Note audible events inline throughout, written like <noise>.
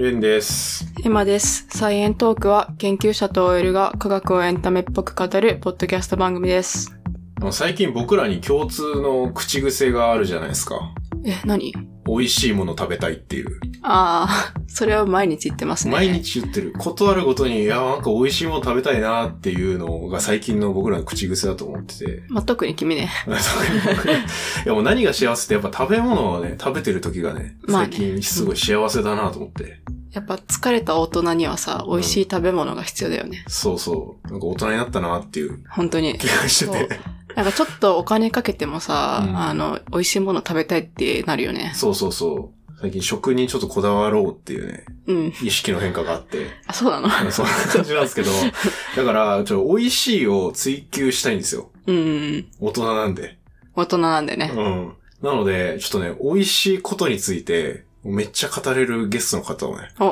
ルンです。エマです。サイエントークは研究者と OL が科学をエンタメっぽく語るポッドキャスト番組です。最近僕らに共通の口癖があるじゃないですか。え、何美味しいもの食べたいっていう。ああ、それは毎日言ってますね。毎日言ってる。ことあるごとに、いや、なんか美味しいもの食べたいなっていうのが最近の僕らの口癖だと思ってて。まあ、特に君 <laughs> ね。いや、もう何が幸せってやっぱ食べ物をね、食べてる時がね、最近すごい幸せだなと思って。まあねやっぱ疲れた大人にはさ、美味しい食べ物が必要だよね。そうそう。なんか大人になったなっていう本当に。気がしてて。なんかちょっとお金かけてもさ、うんあの、美味しいもの食べたいってなるよね。そうそうそう。最近食にちょっとこだわろうっていうね、うん。意識の変化があって、あ、そうなののそんな感じなんですけど、<laughs> だから、ちょっと美味しいを追求したいんですよ。うんうん。大人なんで。大人なんでね。うん。なので、ちょっとね、美味しいことについて、めっちゃ語れるゲストの方をね、今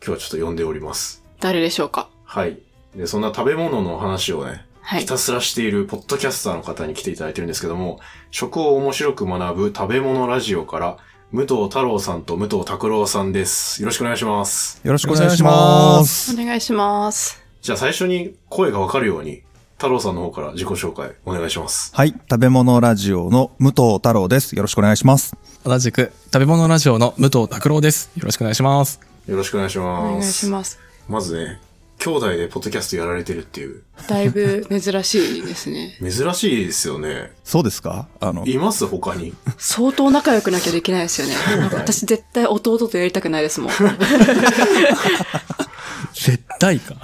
日はちょっと呼んでおります。誰でしょうかはい。で、そんな食べ物の話をね、はいひ。たすらしているポッドキャスターの方に来ていただいてるんですけども、食を面白く学ぶ食べ物ラジオから、武藤太郎さんと武藤拓郎さんです。よろしくお願いします。よろしくお願いします。お願いします。じゃあ最初に声がわかるように、太郎さんの方から自己紹介お願いします。はい、食べ物ラジオの武藤太郎です。よろしくお願いします。同じく食べ物ラジオの武藤拓郎です。よろしくお願いします。よろしくお願いします。お願いします。まずね、兄弟でポッドキャストやられてるっていう。だいぶ珍しいですね。<laughs> 珍しいですよね。そうですかあの。います他に。相当仲良くなきゃできないですよね。<laughs> 私絶対弟とやりたくないですもん。<laughs> 絶対か。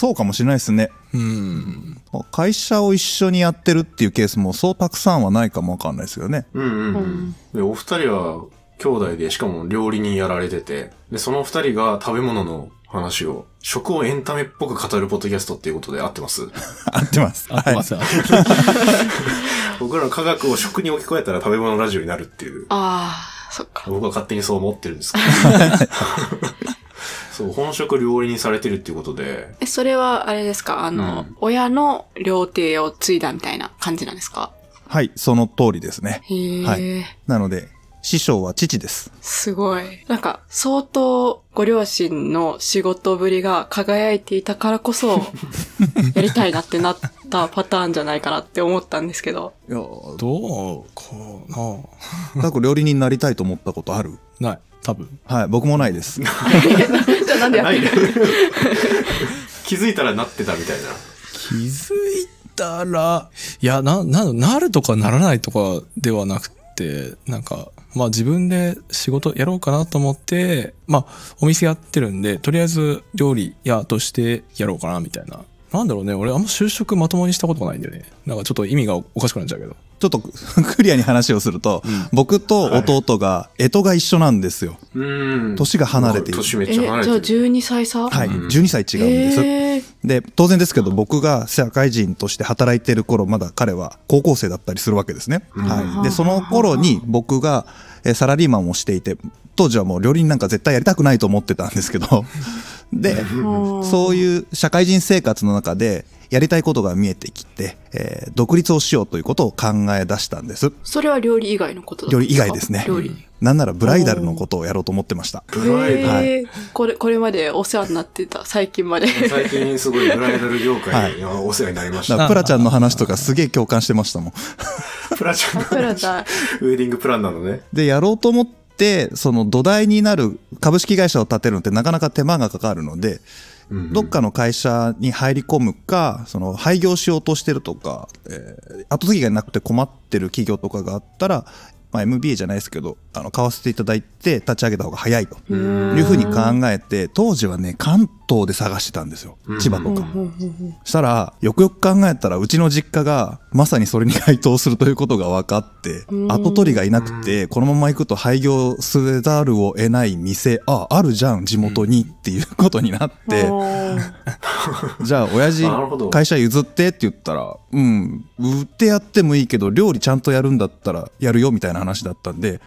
そうかもしれないですね。うん。会社を一緒にやってるっていうケースもそうたくさんはないかもわかんないですよね。うんうん、うん、で、お二人は兄弟で、しかも料理人やられてて、で、その二人が食べ物の話を、食をエンタメっぽく語るポッドキャストっていうことで合ってます <laughs> 合ってます。<laughs> 合ってます。<laughs> 僕らの科学を食に置き換えたら食べ物ラジオになるっていう。ああ、そっか。僕は勝手にそう思ってるんですけど。そう、本職料理にされてるっていうことで。え、それはあれですかあの、うん、親の料亭を継いだみたいな感じなんですかはい、その通りですね。へはい。なので、師匠は父です。すごい。なんか、相当ご両親の仕事ぶりが輝いていたからこそ、<laughs> やりたいなってなったパターンじゃないかなって思ったんですけど。いや、どうかな。なんか料理人になりたいと思ったことあるない。多分はい僕もないです <laughs> じゃあなんでやってる <laughs> 気づいたらなってたみたいな気づいたらいやなななるとかならないとかではなくてなんかまあ自分で仕事やろうかなと思って、まあお店やってるんで、とりあえず料理屋としてやろうかなみたいな。なんだろうね、俺あんま就職まともにしたことないんだよね。なんかちょっと意味がおかしくなっちゃうけど。ちょっと <laughs> クリアに話をすると、うん、僕と弟が、えとが一緒なんですよ。年が離れている。年めっちゃ離れてる。じゃあ12歳差はい、12歳違うんです。で、当然ですけど、僕が社会人として働いてる頃、まだ彼は高校生だったりするわけですね。はい。で、その頃に僕が、サラリーマンをしていて、当時はもう両輪なんか絶対やりたくないと思ってたんですけど、<laughs> で、そういう社会人生活の中で、やりたいことが見えてきて、えー、独立をしようということを考え出したんです。それは料理以外のこと料理以外ですね。料理。なんならブライダルのことをやろうと思ってました。ブライダル、これ、これまでお世話になってた、最近まで。<laughs> 最近すごいブライダル業界にお世話になりました。はい、プラちゃんの話とかすげえ共感してましたもん。プラちゃんの話。ウェディングプランなのね。で、やろうと思って、その土台になる株式会社を建てるのってなかなか手間がかかるので、どっかの会社に入り込むか、その廃業しようとしてるとか、えー、後継ぎがなくて困ってる企業とかがあったら、まあ、MBA じゃないですけど、あの、買わせていただいて立ち上げた方が早いというふうに考えて、当時はね、関島で探してたんですよ千葉とか、したらよくよく考えたらうちの実家がまさにそれに該当するということが分かって跡取りがいなくてこのまま行くと廃業せざるを得ない店ああるじゃん地元にっていうことになって、<laughs> じゃあ親父会社譲ってって言ったらうん売ってやってもいいけど料理ちゃんとやるんだったらやるよみたいな話だったんで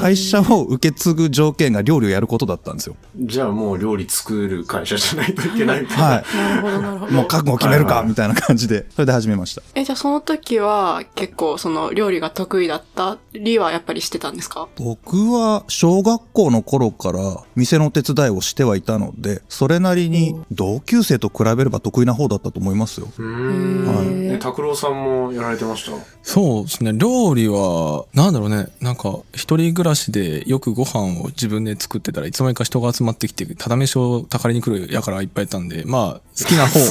会社を受け継ぐ条件が料理をやることだったんですよじゃあもう料理作る会社しないといけないみたいな。はい。なるほど、なるほど。もう覚悟を決めるか、みたいな感じで、それで始めました。え、じゃあその時は結構その料理が得意だったりはやっぱりしてたんですか僕は小学校の頃から店の手伝いをしてはいたので、それなりに同級生と比べれば得意な方だったと思いますよ。うん。はい。拓郎さんもやられてましたそうですね。料理は、なんだろうね。なんか、一人暮らしでよくご飯を自分で作ってたらいつの間にか人が集まってきて、ただ飯をたかりに来るやからいっぱいいたんで、まあ、好きな方、<laughs> 好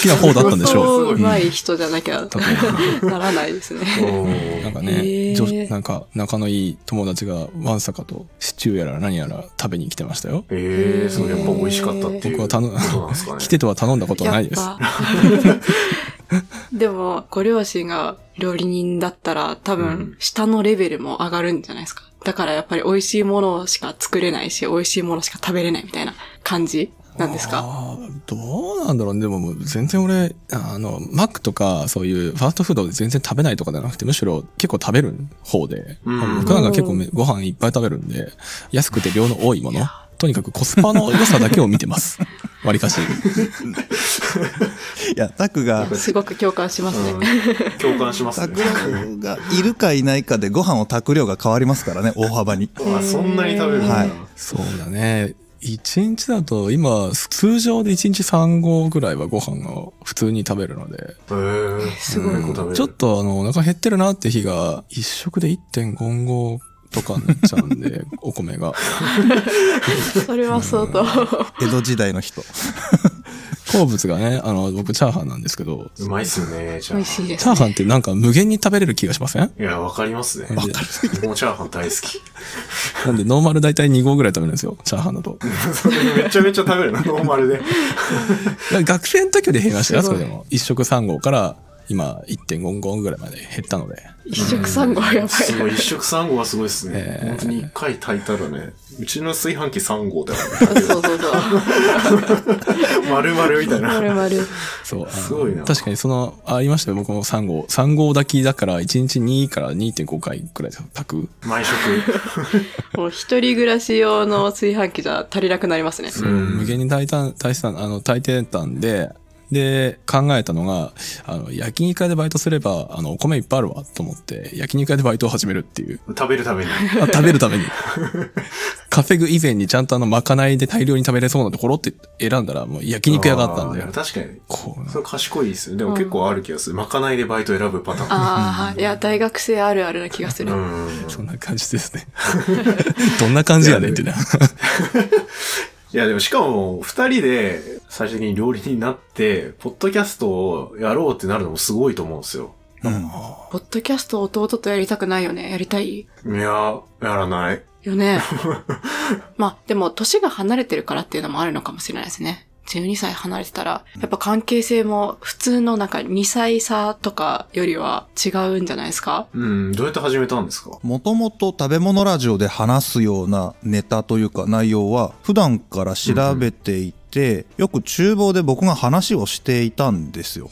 きな方だったんでしょう。うまい人じゃなきゃ、うん、ならないですね。<laughs> なんかね、えー、なんか仲のいい友達がわんさかとシチューやら何やら食べに来てましたよ。ええー、それやっぱ美味しかったっていう。僕は頼、ね、来てとは頼んだことはないです。<laughs> でも、ご両親が料理人だったら多分下のレベルも上がるんじゃないですか。だからやっぱり美味しいものしか作れないし、美味しいものしか食べれないみたいな感じなんですかどうなんだろうね。でも全然俺、あの、マックとかそういうファーストフードで全然食べないとかじゃなくて、むしろ結構食べる方で、うん、僕なんか結構ご飯いっぱい食べるんで、安くて量の多いもの、とにかくコスパの良さだけを見てます。わ <laughs> りかし。いや、タクが。すごく共感しますね。うん、共感しますね。タがいるかいないかでご飯を炊く量が変わりますからね、大幅に。あ、そんなに食べるはい。そうだね。1日だと今通常で1日3合ぐらいはご飯を普通に食べるのですごいちょっとあのお腹減ってるなって日が1食で1.5合とかになっちゃうんで、<laughs> お米が。それは相当。江戸時代の人。<laughs> 好物がね、あの、僕、チャーハンなんですけど。うまいっすよね、チャーハン。チャーハンってなんか無限に食べれる気がしませんいや、わかりますね。わかる。もうチャーハン大好き。なんで、ノーマル大体2合ぐらい食べるんですよ、チャーハンだと。<laughs> めちゃめちゃ食べるな、ノーマルで。学生の時より減りましたよ、それでも。1食3合から今1.55ぐらいまで減ったので。一食三合やばい、ね。すごい、一食三合はすごいですね。えー、本当に一回炊いたらね、うちの炊飯器三合だよね。そうそうそう。<laughs> 丸々みたいな。丸々。そう。すごいな。確かにその、ありましたよ、僕も三合。三合炊きだから、1日2から2.5回くらい炊く。毎食。<laughs> もう一人暮らし用の炊飯器じゃ足りなくなりますね。うん、無限に炊いた、炊いた、あの、炊いてたんで、で、考えたのが、あの、焼肉屋でバイトすれば、あの、お米いっぱいあるわ、と思って、焼肉屋でバイトを始めるっていう。食べるために。食べるために。<laughs> カフェグ以前にちゃんとあの、まかないで大量に食べれそうなところって選んだら、もう焼肉屋があったんで。確かに。こう。そ賢いですね。でも結構ある気がする。まかないでバイト選ぶパターン。ああ、いや、大学生あるあるな気がする。そんな感じですね。<laughs> どんな感じやねんってな。<laughs> いや、でもしかも、二人で最終的に料理人になって、ポッドキャストをやろうってなるのもすごいと思うんですよ。うん。ポッドキャスト弟とやりたくないよね。やりたいいや、やらない。よね。<laughs> まあ、でも、年が離れてるからっていうのもあるのかもしれないですね。12歳離れてたら、やっぱ関係性も普通のなんか2歳差とかよりは違うんじゃないですかうん、どうやって始めたんですかもともと食べ物ラジオで話すようなネタというか内容は普段から調べていて、うんよく厨房で僕が話をしていたんですよ。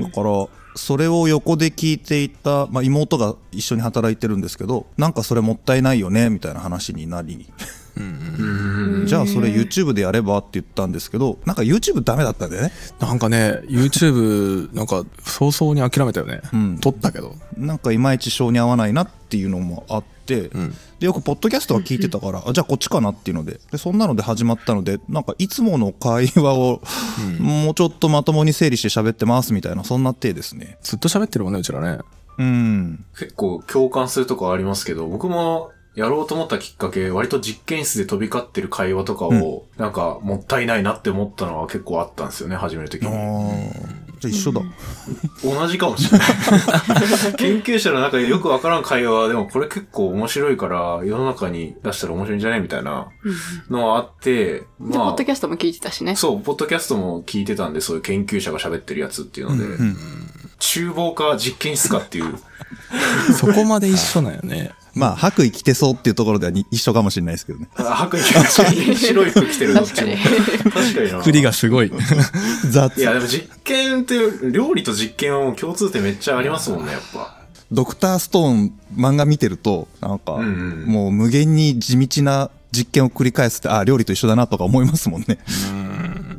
だからそれを横で聞いていた、まあ、妹が一緒に働いてるんですけどなんかそれもったいないよねみたいな話になりじゃあそれ YouTube でやればって言ったんですけどなんか YouTube ダメだったんだよねなんかね YouTube なんか早々に諦めたよね、うん、撮ったけどなんかいまいち性に合わないなっていうのもあって、うん、でよくポッドキャストは聞いてたから、あじゃあこっちかなっていうのででそんなので始まったのでなんかいつもの会話を、もうちょっとまともに整理して喋ってますみたいなそんな体ですねずっと喋ってるもんねうちらねうん結構共感するとこありますけど僕もやろうと思ったきっかけ、割と実験室で飛び交ってる会話とかを、うん、なんか、もったいないなって思ったのは結構あったんですよね、始めるときに。じゃあ一緒だ。同じかもしれない <laughs> 研究者の中でよくわからん会話、でもこれ結構面白いから、世の中に出したら面白いんじゃないみたいなのはあって、まあ。ポッドキャストも聞いてたしね。そう、ポッドキャストも聞いてたんで、そういう研究者が喋ってるやつっていうので、うんうん、厨房か実験室かっていう <laughs> そこまで一緒なんよね。まあ、白衣着てそうっていうところではに一緒かもしれないですけどね。白衣着て白い服着てるどっちも。確かに栗がすごい。雑。いや、でも実験って、料理と実験は共通点めっちゃありますもんね、やっぱ。ドクターストーン漫画見てると、なんか、もう無限に地道な実験を繰り返すって、あ、料理と一緒だなとか思いますもんね。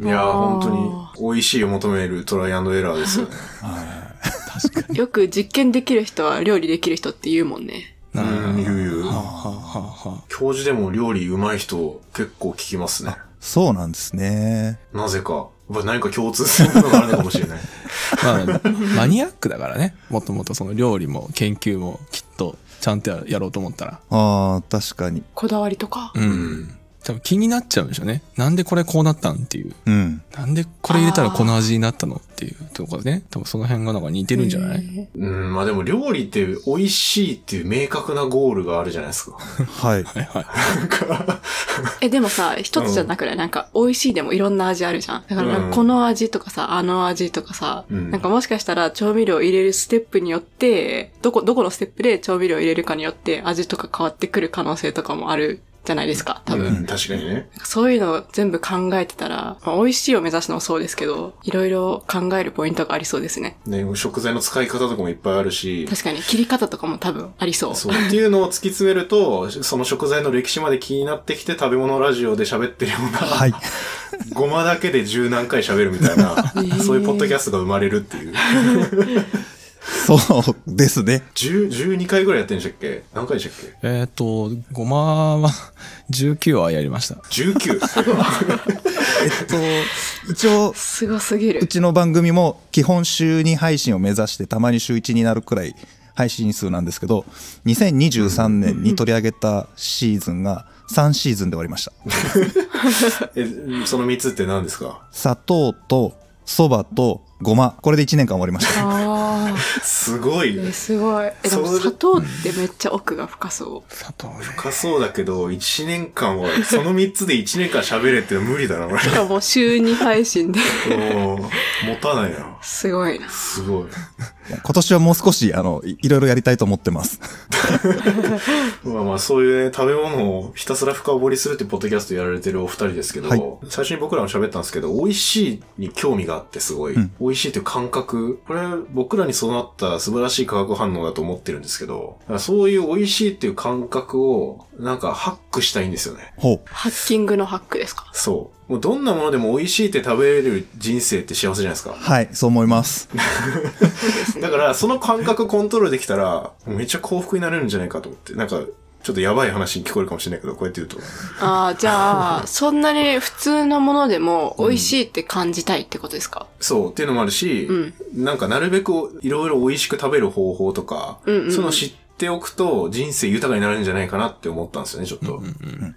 うん。いや、本当に、美味しいを求めるトライアンドエラーですよね。はい確かに。よく実験できる人は料理できる人って言うもんね。うん、言う言う。はあ、はあはあ、教授でも料理うまい人結構聞きますね。そうなんですね。なぜか。何か共通するのがあるのかもしれない。<laughs> まあ、マニアックだからね。もともとその料理も研究もきっとちゃんとやろうと思ったら。ああ、確かに。こだわりとか。うん。多分気になっちゃうんでしょうね。なんでこれこうなったんっていう。うん。なんでこれ入れたらこの味になったのっていうところね。多分その辺がなんか似てるんじゃない、ー、うん、まあでも料理って美味しいっていう明確なゴールがあるじゃないですか。はい。はいはい。なんか <laughs> え、でもさ、一つじゃなくない、ん、なんか美味しいでもいろんな味あるじゃん。だからこの味とかさ、あの味とかさ、うん、なんかもしかしたら調味料入れるステップによって、どこ、どこのステップで調味料入れるかによって味とか変わってくる可能性とかもあるじゃないですか、多分。うん、確かにね。そういうのを全部考えてたら、まあ、美味しいを目指すのもそうですけど、いろいろ考えるポイントがありそうですね。ね、食材の使い方とかもいっぱいあるし。確かに、切り方とかも多分ありそう。そう。っていうのを突き詰めると、その食材の歴史まで気になってきて食べ物ラジオで喋ってるような、はい。ごまだけで十何回喋るみたいな、<laughs> そういうポッドキャストが生まれるっていう。<laughs> そうですね。12回ぐらいやってんしっけ何回でしたっけえっ、ー、と、ごまは19 <laughs> はやりました。19? <laughs> えっと、一応、すごすぎる。うちの番組も基本週2配信を目指して、たまに週1になるくらい配信数なんですけど、2023年に取り上げたシーズンが3シーズンで終わりました。えその3つって何ですか砂糖と、そばとごま。これで1年間終わりました。すごいね。すごい。え、でも砂糖ってめっちゃ奥が深そう。砂糖、ね、深そうだけど、1年間は、その3つで1年間喋れって無理だな、俺。しかも週2配信で。<laughs> もう、持たないな。すごいな。すごい。今年はもう少し、あの、いろいろやりたいと思ってます。<laughs> まあまあ、そういうね、食べ物をひたすら深掘りするってポッドキャストやられてるお二人ですけど、はい、最初に僕らも喋ったんですけど、美味しいに興味があってすごい、うん、美味しいという感覚、これ僕らに備わった素晴らしい化学反応だと思ってるんですけど、そういう美味しいっていう感覚を、なんかハックしたいんですよね。ほう。ハッキングのハックですかそう。もうどんなものでも美味しいって食べれる人生って幸せじゃないですか。はい、そう思います。<laughs> だから、その感覚コントロールできたら、めっちゃ幸福になれるんじゃないかと思って。なんか、ちょっとやばい話に聞こえるかもしれないけど、こうやって言うと。ああ、じゃあ、そんなに普通のものでも美味しいって感じたいってことですか、うん、そう、っていうのもあるし、うん、なんかなるべくいろいろ美味しく食べる方法とか、うんうん、その知ておくと人生豊かになるんじゃないかなって思ったんですよね、ちょっと。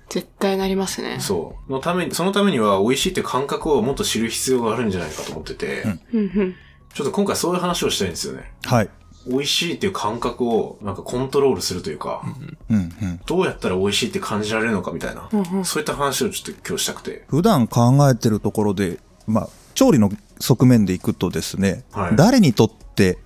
絶対なりますね。そう。のために、そのためには美味しいって感覚をもっと知る必要があるんじゃないかと思ってて、ちょっと今回そういう話をしたいんですよね。はい。美味しいっていう感覚をなんかコントロールするというか、どうやったら美味しいって感じられるのかみたいな、そういった話をちょっと今日したくて。普段考えてるところで、まあ、調理の側面でいくとですね、はい、誰にとって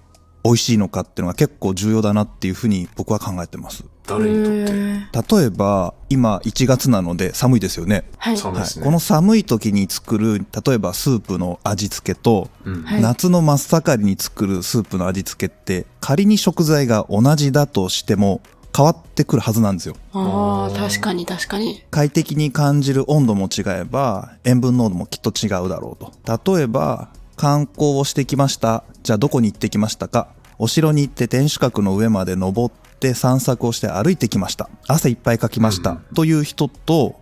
美味しいのかっていうのが結構重要だなっていうふうに僕は考えてます誰にとって例えば今1月なので寒いですよね,、はい、はい、この寒い時に作る例えばスープの味付けと、うん、夏の真っ盛りに作るスープの味付けって仮に食材が同じだとしても変わってくるはずなんですよ。あ確かに確かに。快適に感じる温度も違えば塩分濃度もきっと違うだろうと。例えば観光をしてきました。じゃあどこに行ってきましたかお城に行って天守閣の上まで登って散策をして歩いてきました。汗いっぱいかきました。うん、という人と、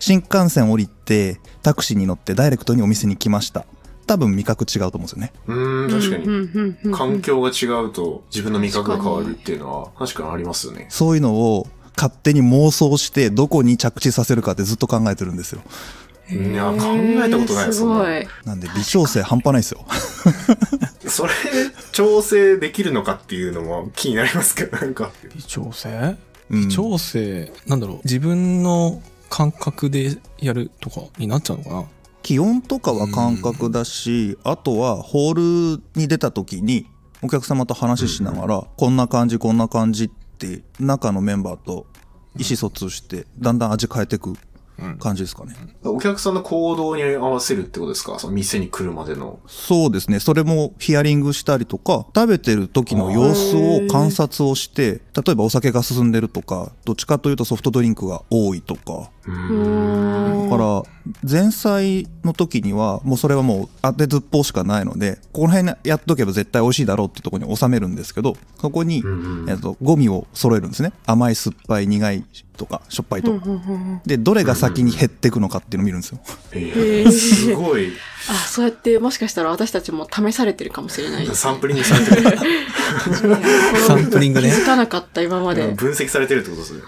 新幹線降りてタクシーに乗ってダイレクトにお店に来ました。多分味覚違うと思うんですよね。うん、確かに。環境が違うと自分の味覚が変わるっていうのは確かにありますよね。そういうのを勝手に妄想してどこに着地させるかってずっと考えてるんですよ。いや、考えたことないですごい。なんで、微調整半端ないですよ。<laughs> それ、調整できるのかっていうのも気になりますけど、なんか。微調整、うん、微調整、なんだろう、自分の感覚でやるとかになっちゃうのかな気温とかは感覚だし、あとはホールに出た時にお客様と話しながら、うん、こんな感じこんな感じって中のメンバーと意思疎通してだんだん味変えていく感じですかね、うん、お客さんの行動に合わせるってことですかその店に来るまでの。そうですね。それもヒアリングしたりとか、食べてる時の様子を観察をして、例えばお酒が進んでるとか、どっちかというとソフトドリンクが多いとか、だから前菜の時にはもうそれはもう当てずっぽうしかないのでこの辺やっとけば絶対美味しいだろうってとこに収めるんですけどそこに、えっと、ゴミを揃えるんですね甘い酸っぱい苦いとかしょっぱいとかでどれが先に減っていくのかっていうのを見るんですよすごいあそうやってもしかしたら私たちも試されてるかもしれない、ね、<laughs> サンプリングされてるサンプリングね気づかなかった今まで、分析されてるってことですね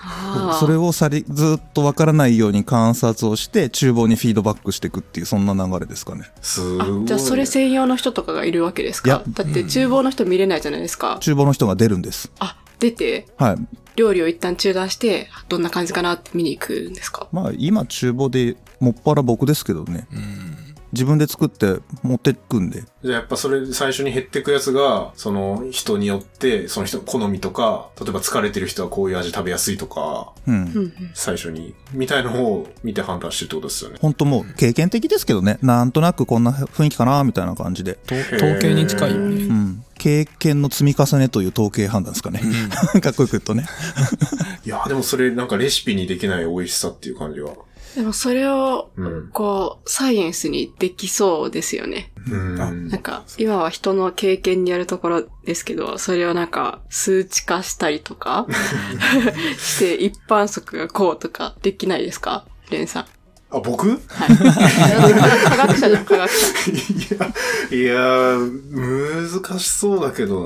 それをさりずっとわからないように観察をして厨房にフィードバックしていくっていうそんな流れですかねすごいじゃあそれ専用の人とかがいるわけですかだって厨房の人見れないじゃないですか、うん、厨房の人が出るんですあ出て、はい、料理を一旦中断してどんな感じかなって見に行くんですかまあ今厨房でもっぱら僕ですけどね、うん自分で作って持ってくんで。じゃあやっぱそれ最初に減ってくやつが、その人によって、その人の好みとか、例えば疲れてる人はこういう味食べやすいとか、うん、最初に、みたいのを見て判断してるってことですよね。本当もう経験的ですけどね、なんとなくこんな雰囲気かな、みたいな感じで。統計に近いよね。うん経験の積み重ねという統計判断ですかね。<laughs> かっこよく言うとね。いや、でもそれなんかレシピにできない美味しさっていう感じは。でもそれを、こう、うん、サイエンスにできそうですよね。うん、なんか、今は人の経験にやるところですけど、それをなんか、数値化したりとか <laughs> して、一般則がこうとかできないですかレンさん。あ、僕はい。科学者じゃん、科学者。いや、いや、難しそうだけど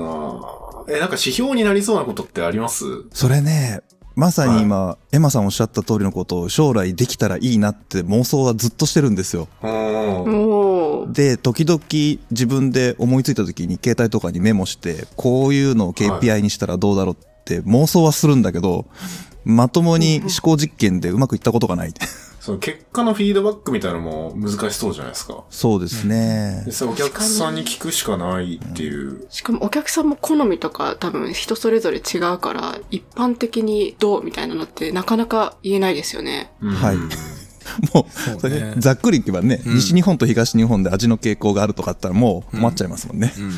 な。え、なんか指標になりそうなことってありますそれね、まさに今、はい、エマさんおっしゃった通りのことを将来できたらいいなって妄想はずっとしてるんですよ。で時々自分で思いついた時に携帯とかにメモしてこういうのを KPI にしたらどうだろうって妄想はするんだけど、まともに思考実験でうまくいったことがない。その結果のフィードバックみたいなのも難しそうじゃないですか。そうですね。うん、お客さんに聞くしかないっていう、しかもお客さんも好みとか多分人それぞれ違うから、一般的にどうみたいなのってなかなか言えないですよね。うん、はい。<laughs> もう、ね、ざっくり言えばね、うん、西日本と東日本で味の傾向があるとかあったらもう困っちゃいますもんね。うんうん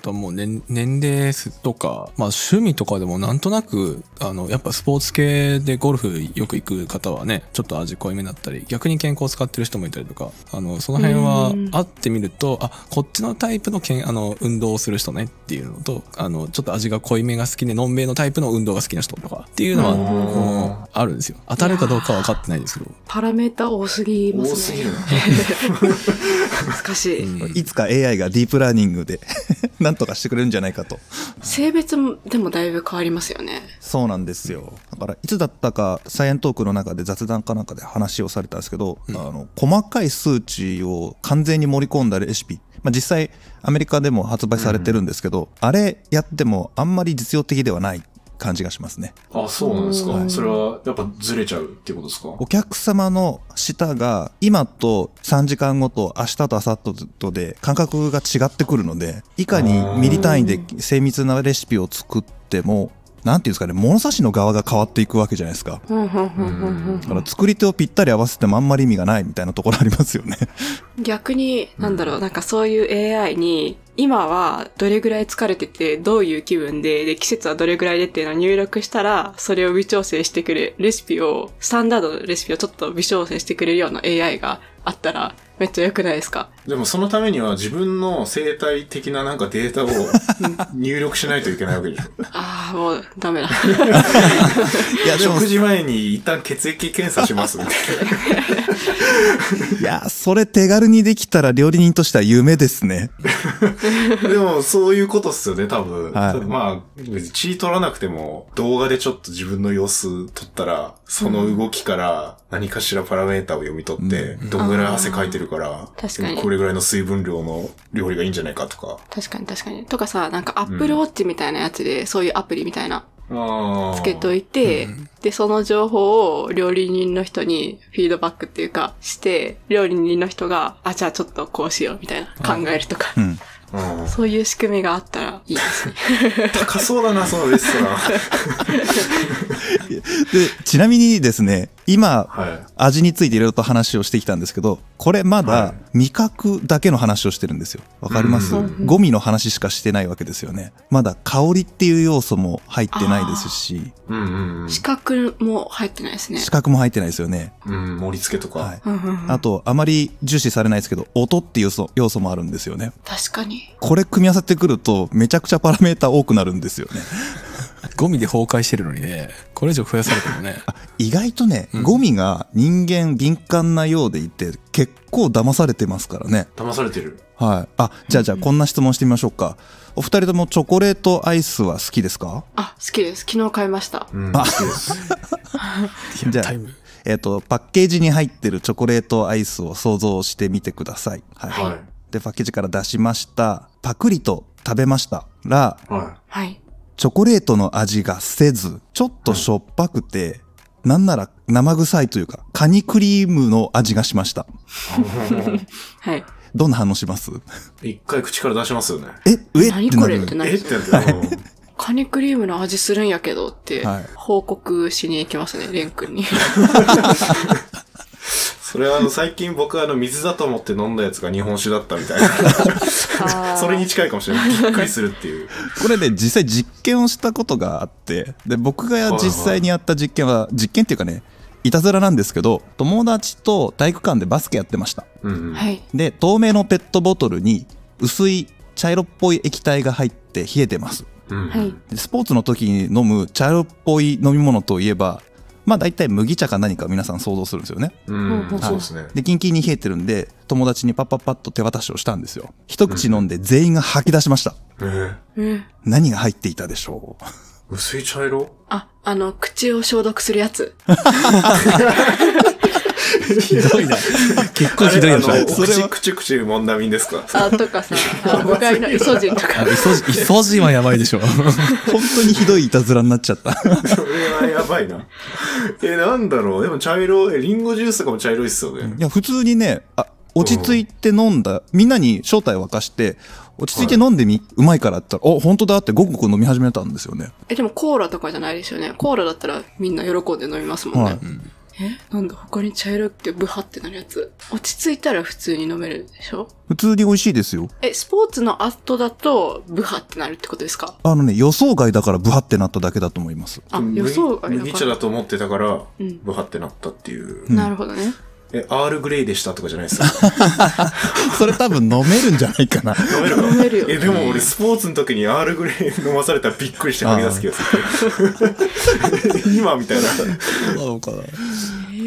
あとはもう年年齢とか、まあ、趣味とかでもなんとなくあのやっぱスポーツ系でゴルフよく行く方はねちょっと味濃いめだったり逆に健康を使ってる人もいたりとかあのその辺は会ってみるとあこっちのタイプのけんあの運動をする人ねっていうのとあのちょっと味が濃いめが好きでのんべいのタイプの運動が好きな人とかっていうのはうあるんですよ当たるかどうかは分かってないですけどパラメータ多すぎますね多すぎる難 <laughs> しい、うん、いつか AI がディープラーニングで <laughs> なんとかしてくれるんじゃないかと。性別でもだいぶ変わりますよね。そうなんですよ。だから、いつだったか、サイエントークの中で雑談かなんかで話をされたんですけど、うん、あの、細かい数値を完全に盛り込んだレシピまあ、実際アメリカでも発売されてるんですけど、うん、あれやってもあんまり実用的ではない感じがしますね。あ、そうなんですか。はい、それはやっぱずれちゃうってことですかお客様の舌が今と3時間後と明日と明後日とで感覚が違ってくるので、いかにミリ単位で精密なレシピを作っても、なんていうんですかね、物差しの側が変わっていくわけじゃないですか。だから作り手をぴったり合わせてもあんまり意味がないみたいなところありますよね。逆に、なんだろう、なんかそういう AI に今はどれぐらい疲れてて、どういう気分で、で、季節はどれぐらいでっていうのを入力したら、それを微調整してくれるレシピを、スタンダードのレシピをちょっと微調整してくれるような AI があったら、めっちゃ良くないですかでもそのためには自分の生態的ななんかデータを <laughs> 入力しないといけないわけでしょ。ああ、もうダメだ。<laughs> いや、食事前に一旦血液検査しますみたいな。いや、それ手軽にできたら料理人としては夢ですね。でも、そういうことっすよね、多分。はい、まあ、別に血取らなくても、動画でちょっと自分の様子撮ったら、その動きから何かしらパラメータを読み取って、うん、どんぐらい汗かいてるから、確かに。これぐらいの水分量の料理がいいんじゃないかとか。確かに確かに。とかさ、なんか Apple Watch みたいなやつで、うん、そういうアプリみたいなつけといて、うん、で、その情報を料理人の人にフィードバックっていうかして、料理人の人が、あ、じゃあちょっとこうしようみたいな考えるとか。そういう仕組みがあったらいいですね。<laughs> 高そうだな、そのレストラン。<laughs> で、ちなみにですね、今、はい、味についていろいろと話をしてきたんですけどこれまだ味覚だけの話をしてるんですよわかります、うん、ゴミの話しかしてないわけですよねまだ香りっていう要素も入ってないですし、うんうん視覚も入ってないですね視覚も入ってないですよね、うん、盛り付けとか、はい、あとあまり重視されないですけど音っていう要素もあるんですよね確かにこれ組み合わせてくるとめちゃくちゃパラメータ多くなるんですよねゴミで崩壊してるのにね、これ以上増やされてもね。意外とね、うん、ゴミが人間敏感なようでいて、結構騙されてますからね。騙されてる。はい。あ、じゃあじゃあこんな質問してみましょうか。お二人ともチョコレートアイスは好きですかあ、好きです。昨日買いました。うん、あ、好きです。じゃあ、えっ、と、パッケージに入ってるチョコレートアイスを想像してみてください。はい。はい、で、パッケージから出しました。パクリと食べましたら、はいチョコレートの味がせず、ちょっとしょっぱくて、うん、なんなら生臭いというか、カニクリームの味がしました。<laughs> はい。どんな反応します一回口から出しますよね。え、上って何これってなる。えってなる。<laughs> カニクリームの味するんやけどって、報告しに行きますね、レン君に。<laughs> それはあの最近僕はあの水だと思って飲んだやつが日本酒だったみたいなそれに近いかもしれないびっくりするっていうこれね実際実験をしたことがあってで僕が実際にやった実験は実験っていうかねいたずらなんですけど友達と体育館でバスケやってました、うんうんで透明のペットボトルに薄い茶色っぽい液体が入って冷えてます、うん、スポーツの時に飲む茶色っぽい飲み物といえばまあ大体麦茶か何か皆さん想像するんですよね。そうですね。で、キンキンに冷えてるんで、友達にパッパッパッと手渡しをしたんですよ。一口飲んで全員が吐き出しました。うん、何が入っていたでしょう薄い茶色あ、あの、口を消毒するやつ。<laughs> <laughs> ひどいな。結構ひどいな。それは。くちくちもんなみんですかあ、とかさ、向かいのイソジンとか。イソジン、イソジンはやばいでしょ。<laughs> 本当にひどいいたずらになっちゃった。それはやばいな。え、なんだろう。でも茶色、え、リンゴジュースとかも茶色いっすよね。いや、普通にね、あ、落ち着いて飲んだ、うん、みんなに正体を明かして落ち着いて飲んでみ、はい、うまいからって言ったら「お本当だ」ってごくごく飲み始めたんですよねえでもコーラとかじゃないですよねコーラだったらみんな喜んで飲みますもんね、はい、んえなんだ他に茶色くてブハってなるやつ。落ち着いたら普通に飲めるでしょ普通に美味しいですよ。え、スポーツの後だとブハってなるってことですかあのね、予想外だからブハってなっただけだと思います。あ、予想外だから。麦茶だと思ってたから、ブハってなったっていう。うん、なるほどね。え、アールグレイでしたとかじゃないですか。<laughs> それ多分飲めるんじゃないかな。飲める飲めるよ。え、でも俺スポーツの時にアールグレイ飲まされたらびっくりして吐き出す気がする。今みたいな。なのかな。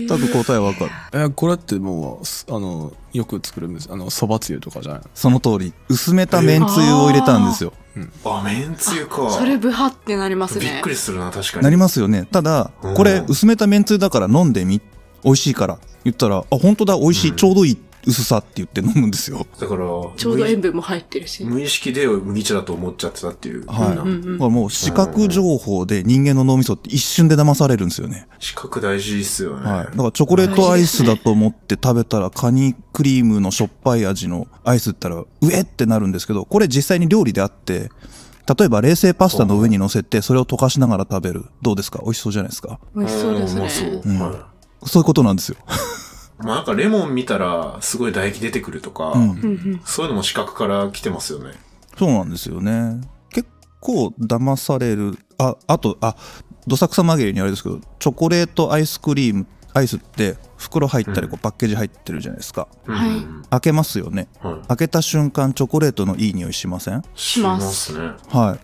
多分答えわかる。え、これってもう、あの、よく作るんです。あの、そばつゆとかじゃないその通り。薄めためんつゆを入れたんですよ。うん、あ、めんつゆか。それブハってなりますね。びっくりするな、確かに。なりますよね。ただ、これ、薄めためんつゆだから飲んでみ美味しいから言ったらあ本当だ美味しい、うん、ちょうどいい薄さって言って飲むんですよだからちょうど塩分も入ってるし無意識で麦茶だと思っちゃってたっていうはい、うんうん、だからもう視覚情報で人間の脳みそって一瞬で騙されるんですよね視覚大事っすよね、はい、だからチョコレートアイスだと思って食べたらカニクリームのしょっぱい味のアイスったらうえってなるんですけどこれ実際に料理であって例えば冷製パスタの上に乗せてそれを溶かしながら食べるどうですか美味しそうじゃないですか美味しそうですね、うんそういうことなんですよ。<laughs> まあなんかレモン見たらすごい唾液出てくるとか、うん、そういうのも視覚から来てますよね。そうなんですよね。結構騙される。あ、あと、あ、どさくさ紛れにあれですけど、チョコレートアイスクリーム、アイスって袋入ったりこうパッケージ入ってるじゃないですか。うん、開けますよね、はい、開けた瞬間チョコレートのいい匂いしませんしますね。は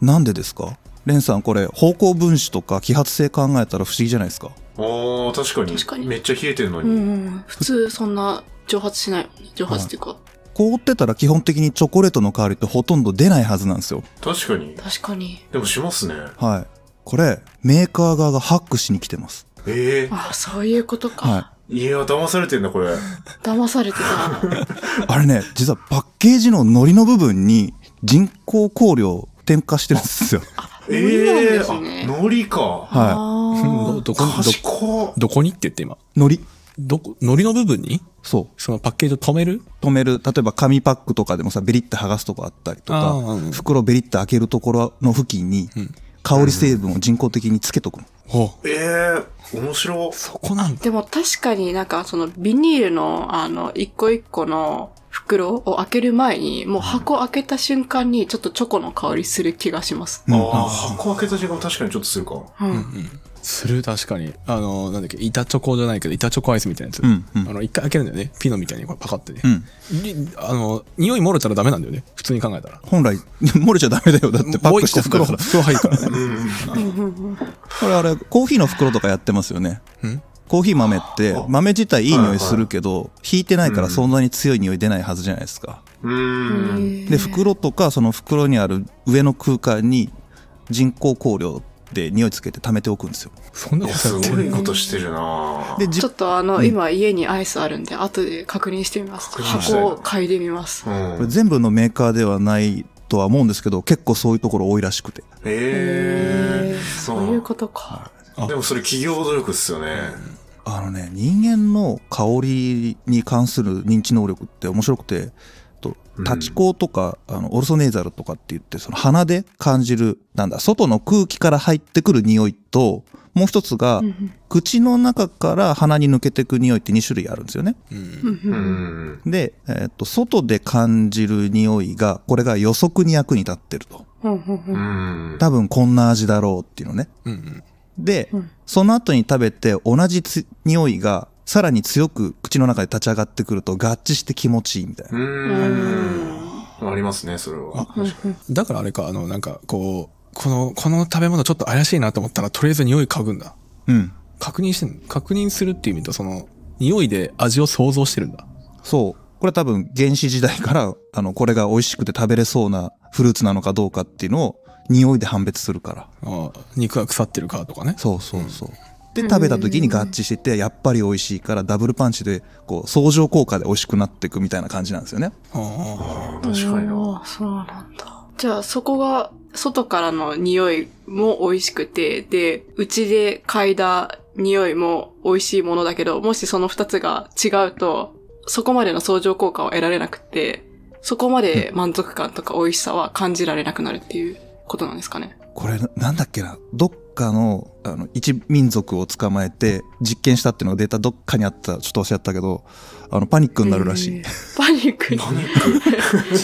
い。なんでですかレンさんこれ方向分子とか揮発性考えたら不思議じゃないですかああ、確かに。確かにめっちゃ冷えてるのに。うん、普通そんな蒸発しないね。蒸発っていうか。はい凍ってたら基本的にチョコレートの香りってほとんど出ないはずなんですよ。確かに。確かに。でもしますね。はい。これ、メーカー側がハックしに来てます。ええー、あ、そういうことか。はい。いや、騙されてんだ、これ。騙されてた。<laughs> あれね、実はパッケージの糊の部分に人工香料添加してるんですよ。ええー、ね、糊か。はい。どどこどこにって言って今。のり。どこ、のりの部分にそう。そのパッケージを止める止める。例えば紙パックとかでもさ、ベリッて剥がすとこあったりとか、うん、袋ベリッて開けるところの付近に、香り成分を人工的につけとくの。うんうん、ええー、面白そこなんだ。でも確かになんかそのビニールの、あの、一個一個の袋を開ける前に、もう箱開けた瞬間にちょっとチョコの香りする気がします。うん、ああ、箱開けた瞬間確かにちょっとするか。うん。うんする確かにあのなんだっけ板チョコじゃないけど板チョコアイスみたいなやつ、うんうん、あの一回開けるんだよねピノみたいにこれパカってね、うん、あの匂い漏れたらダメなんだよね普通に考えたら本来 <laughs> 漏れちゃダメだよだってパックして袋袋入るからね <laughs> これあれコーヒーの袋とかやってますよねコーヒー豆って豆自体いい匂いするけど引いてないからそんなに強い匂い出ないはずじゃないですかで袋とかその袋にある上の空間に人工香料で匂いつけて貯めておくんですよそんなことすごいことしてるなでちょっとあの、うん、今家にアイスあるんで後で確認してみます箱を嗅いでみます、うん、これ全部のメーカーではないとは思うんですけど結構そういうところ多いらしくてへえそういうことかでもそれ企業努力っすよね、あのね人間の香りに関する認知能力って面白くて立気孔とか、あのオルソネーザルとかって言ってその鼻で感じるなんだ外の空気から入ってくる匂いともう一つが、口の中から鼻に抜けてく匂いって2種類あるんですよね。うん、で、えー、っと外で感じる匂いがこれが予測に役に立ってると。多分こんな味だろうっていうのね。で、その後に食べて同じ匂いがさらに強く口の中で立ち上がってくると合致して気持ちいいみたいな。うん。ありますね、それは。だからあれか、あの、なんか、こう、この、この食べ物ちょっと怪しいなと思ったら、とりあえず匂い嗅ぐんだ。うん。確認してん確認するっていう意味と、その、匂いで味を想像してるんだ。そう。これ多分原始時代から、あの、これが美味しくて食べれそうなフルーツなのかどうかっていうのを、匂いで判別するから。ああ、肉が腐ってるかとかね。そうそうそう。うんで食べた時に合致しててやっぱり美味しいからダブルパンチでこう相乗効果で美味しくなっていくみたいな感じなんですよね。ああ確かにあそうなんだ。じゃあそこが外からの匂いも美味しくて、で、うちで嗅いだ匂いも美味しいものだけど、もしその二つが違うと、そこまでの相乗効果を得られなくて、そこまで満足感とか美味しさは感じられなくなるっていうことなんですかね。これ、なんだっけな、どっかのあの一民族を捕まえて実験したっていうのがデータどっかにあったちょっとおっしゃったけどあのパニックになるらしい、えー、パニック違うけ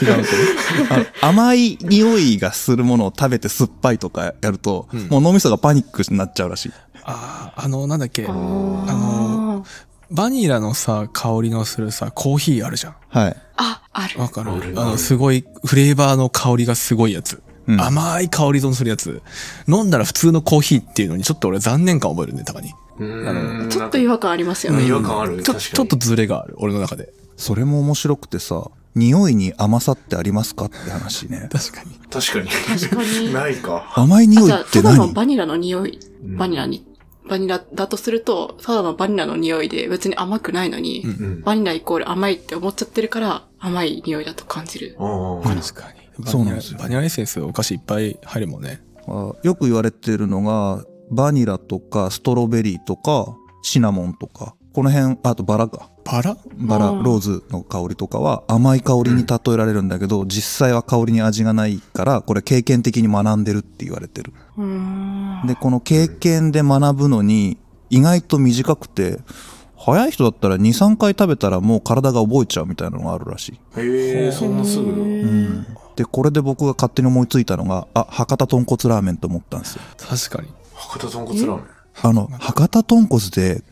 ど甘い匂いがするものを食べて酸っぱいとかやると、うん、もう脳みそがパニックになっちゃうらしいあああのなんだっけあのバニラのさ、香りのするさ、コーヒーあるじゃん。はい。あ、ある。わかる。あの、すごい、フレーバーの香りがすごいやつ。うん、甘い香り損するやつ。飲んだら普通のコーヒーっていうのにちょっと俺残念感覚えるね、たまに。ちょっと違和感ありますよね。違和感ある、ちょ。っとズレがある、俺の中で。それも面白くてさ、匂いに甘さってありますかって話ね。確かに。確かに。確かに。<laughs> ないか。甘い匂いって何ただのバニラの匂い、バニラに、バニラだとすると、ただのバニラの匂いで別に甘くないのに、うんうん、バニライコール甘いって思っちゃってるから、甘い匂いだと感じる。確かに。そうなんですよバニラエッセンスお菓子いっぱい入るもんねあよく言われてるのがバニラとかストロベリーとかシナモンとかこの辺あとバラかバラバラローズの香りとかは甘い香りに例えられるんだけど、実際は香りに味がないからこれ経験的に学んでるって言われてるでこの経験で学ぶのに意外と短くて早い人だったら23回食べたらもう体が覚えちゃうみたいなのがあるらしいへえそんなすぐ、うん、でこれで僕が勝手に思いついたのがあ博多豚骨ラーメンと思ったんですよ確かに博多豚骨ラーメンあの博多豚骨で、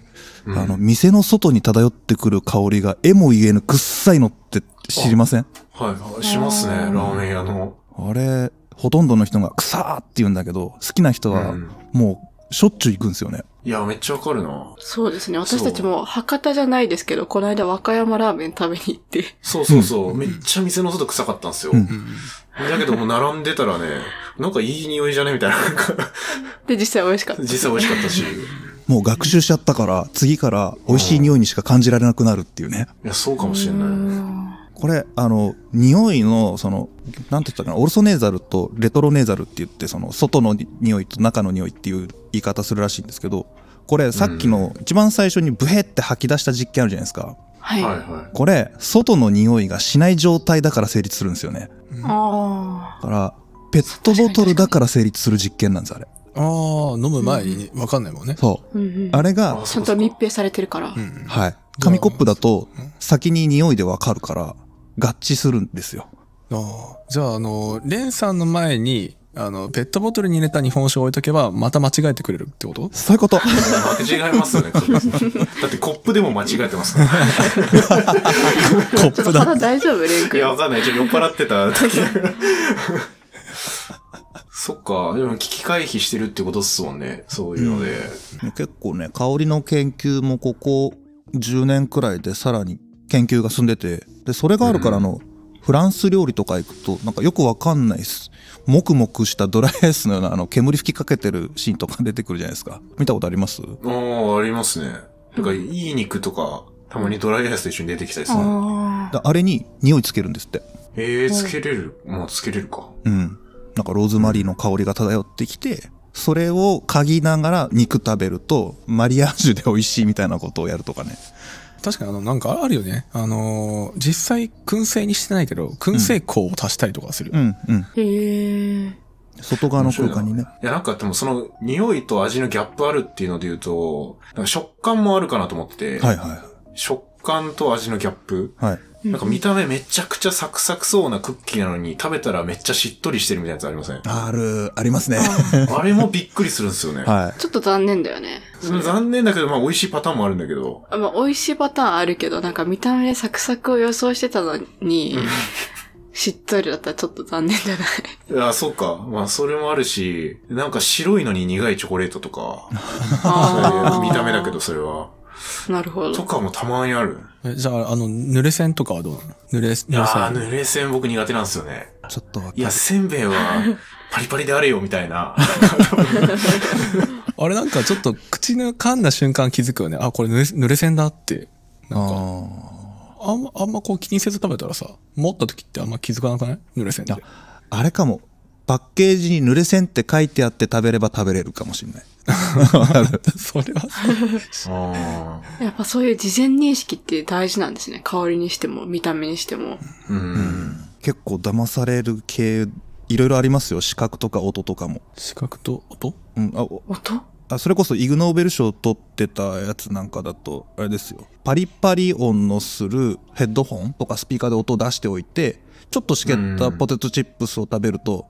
うん、あの店の外に漂ってくる香りが絵も言えぬくっさいのって知りませんはいしますねラーメン屋のあれほとんどの人が「くさー」って言うんだけど好きな人はもうしょっちゅう行くんですよね。いや、めっちゃわかるな。そうですね。私たちも博多じゃないですけど、この間和歌山ラーメン食べに行って。そうそうそう。うん、めっちゃ店の外臭かったんですよ。うん、だけどもう並んでたらね、なんかいい匂いじゃねみたいな。で、実際美味しかった。実際美味しかったし。もう学習しちゃったから、次から美味しい匂いにしか感じられなくなるっていうね。いや、そうかもしれない。これあの匂いのその何て言ったかなオルソネーザルとレトロネーザルって言ってその外の匂いと中の匂いっていう言い方するらしいんですけどこれさっきの一番最初にブヘって吐き出した実験あるじゃないですか。はい、はいはい、これ外の匂いがしない状態だから成立するんですよね、うん、ああだからペットボトルだから成立する実験なんですあれああ飲む前に分かんないもんね、うん、そう、うんうん、あれがちゃんと密閉されてるから、うん、はい紙コップだと先に匂いで分かるから合致するんですよ。あじゃあ、あの、レンさんの前に、あの、ペットボトルに入れた日本酒を置いとけば、また間違えてくれるってことそういうこと。間違えますよね。<laughs> だってコップでも間違えてますから、ね。コップだ。大丈夫レン君。いや、わかんない。ちょっと酔っ払ってた時。<laughs> そっか。でも、危機回避してるってことっすもんね。そういうので。うん、結構ね、香りの研究もここ10年くらいでさらに研究が進んでて、でそれがあるからあの、うん、フランス料理とか行くとなんかよくわかんないっすもくもくしたドライアイスのようなあの煙吹きかけてるシーンとか出てくるじゃないですか見たことありますああありますねなんかいい肉とかたまにドライアイスと一緒に出てきたりするああれに匂いつけるんですってええー、つけれるまあつけれるかうんなんかローズマリーの香りが漂ってきて、それを嗅ぎながら肉食べると、マリアージュで美味しいみたいなことをやるとかね。確かにあの、なんかあるよね。あの実際、燻製にしてないけど、燻製香を足したりとかする。うん、うん。へえ。外側の空間にね。いや、なんかでもその、匂いと味のギャップあるっていうので言うと、食感もあるかなと思ってて。はいはい。食感と味のギャップ。はい。なんか見た目めちゃくちゃサクサクそうなクッキーなのに、食べたらめっちゃしっとりしてるみたいなやつありませんある、ありますね。あれもびっくりするんですよね。はい。ちょっと残念だよね。残念だけど、まあ美味しいパターンもあるんだけど。まあ美味しいパターンあるけど、なんか見た目サクサクを予想してたのに、しっとりだったらちょっと残念じゃないあ、そっか。まあ、それもあるし、なんか白いのに苦いチョコレートとか、そういう見た目だけど、それは。なるほど。とかもたまにある。えじゃあ、あの、濡れ線とかはどうなの濡れ、濡れ線。ああ、濡れ線僕苦手なんですよね。ちょっとかいや、。せんべいはパリパリであれよ、みたいな。<laughs> あれなんかちょっと口の噛んだ瞬間気づくよね。あ、これ濡れ濡れ線だって。なんか、ああんま、あんまこう気にせず食べたらさ、持った時ってあんま気づかなくない濡れ線っあれかも。パッケージに濡れせんって書いてあって食べれば食べれるかもしれない。<laughs> それは <laughs> やっぱそういう事前認識って大事なんですね。香りにしても、見た目にしても。うん、結構騙される系、いろいろありますよ。視覚とか音とかも。視覚と音うん。あ音あそれこそイグ・ノーベル賞を取ってたやつなんかだとあれですよパリパリ音のするヘッドホンとかスピーカーで音を出しておいてちょっとしけったポテトチップスを食べると、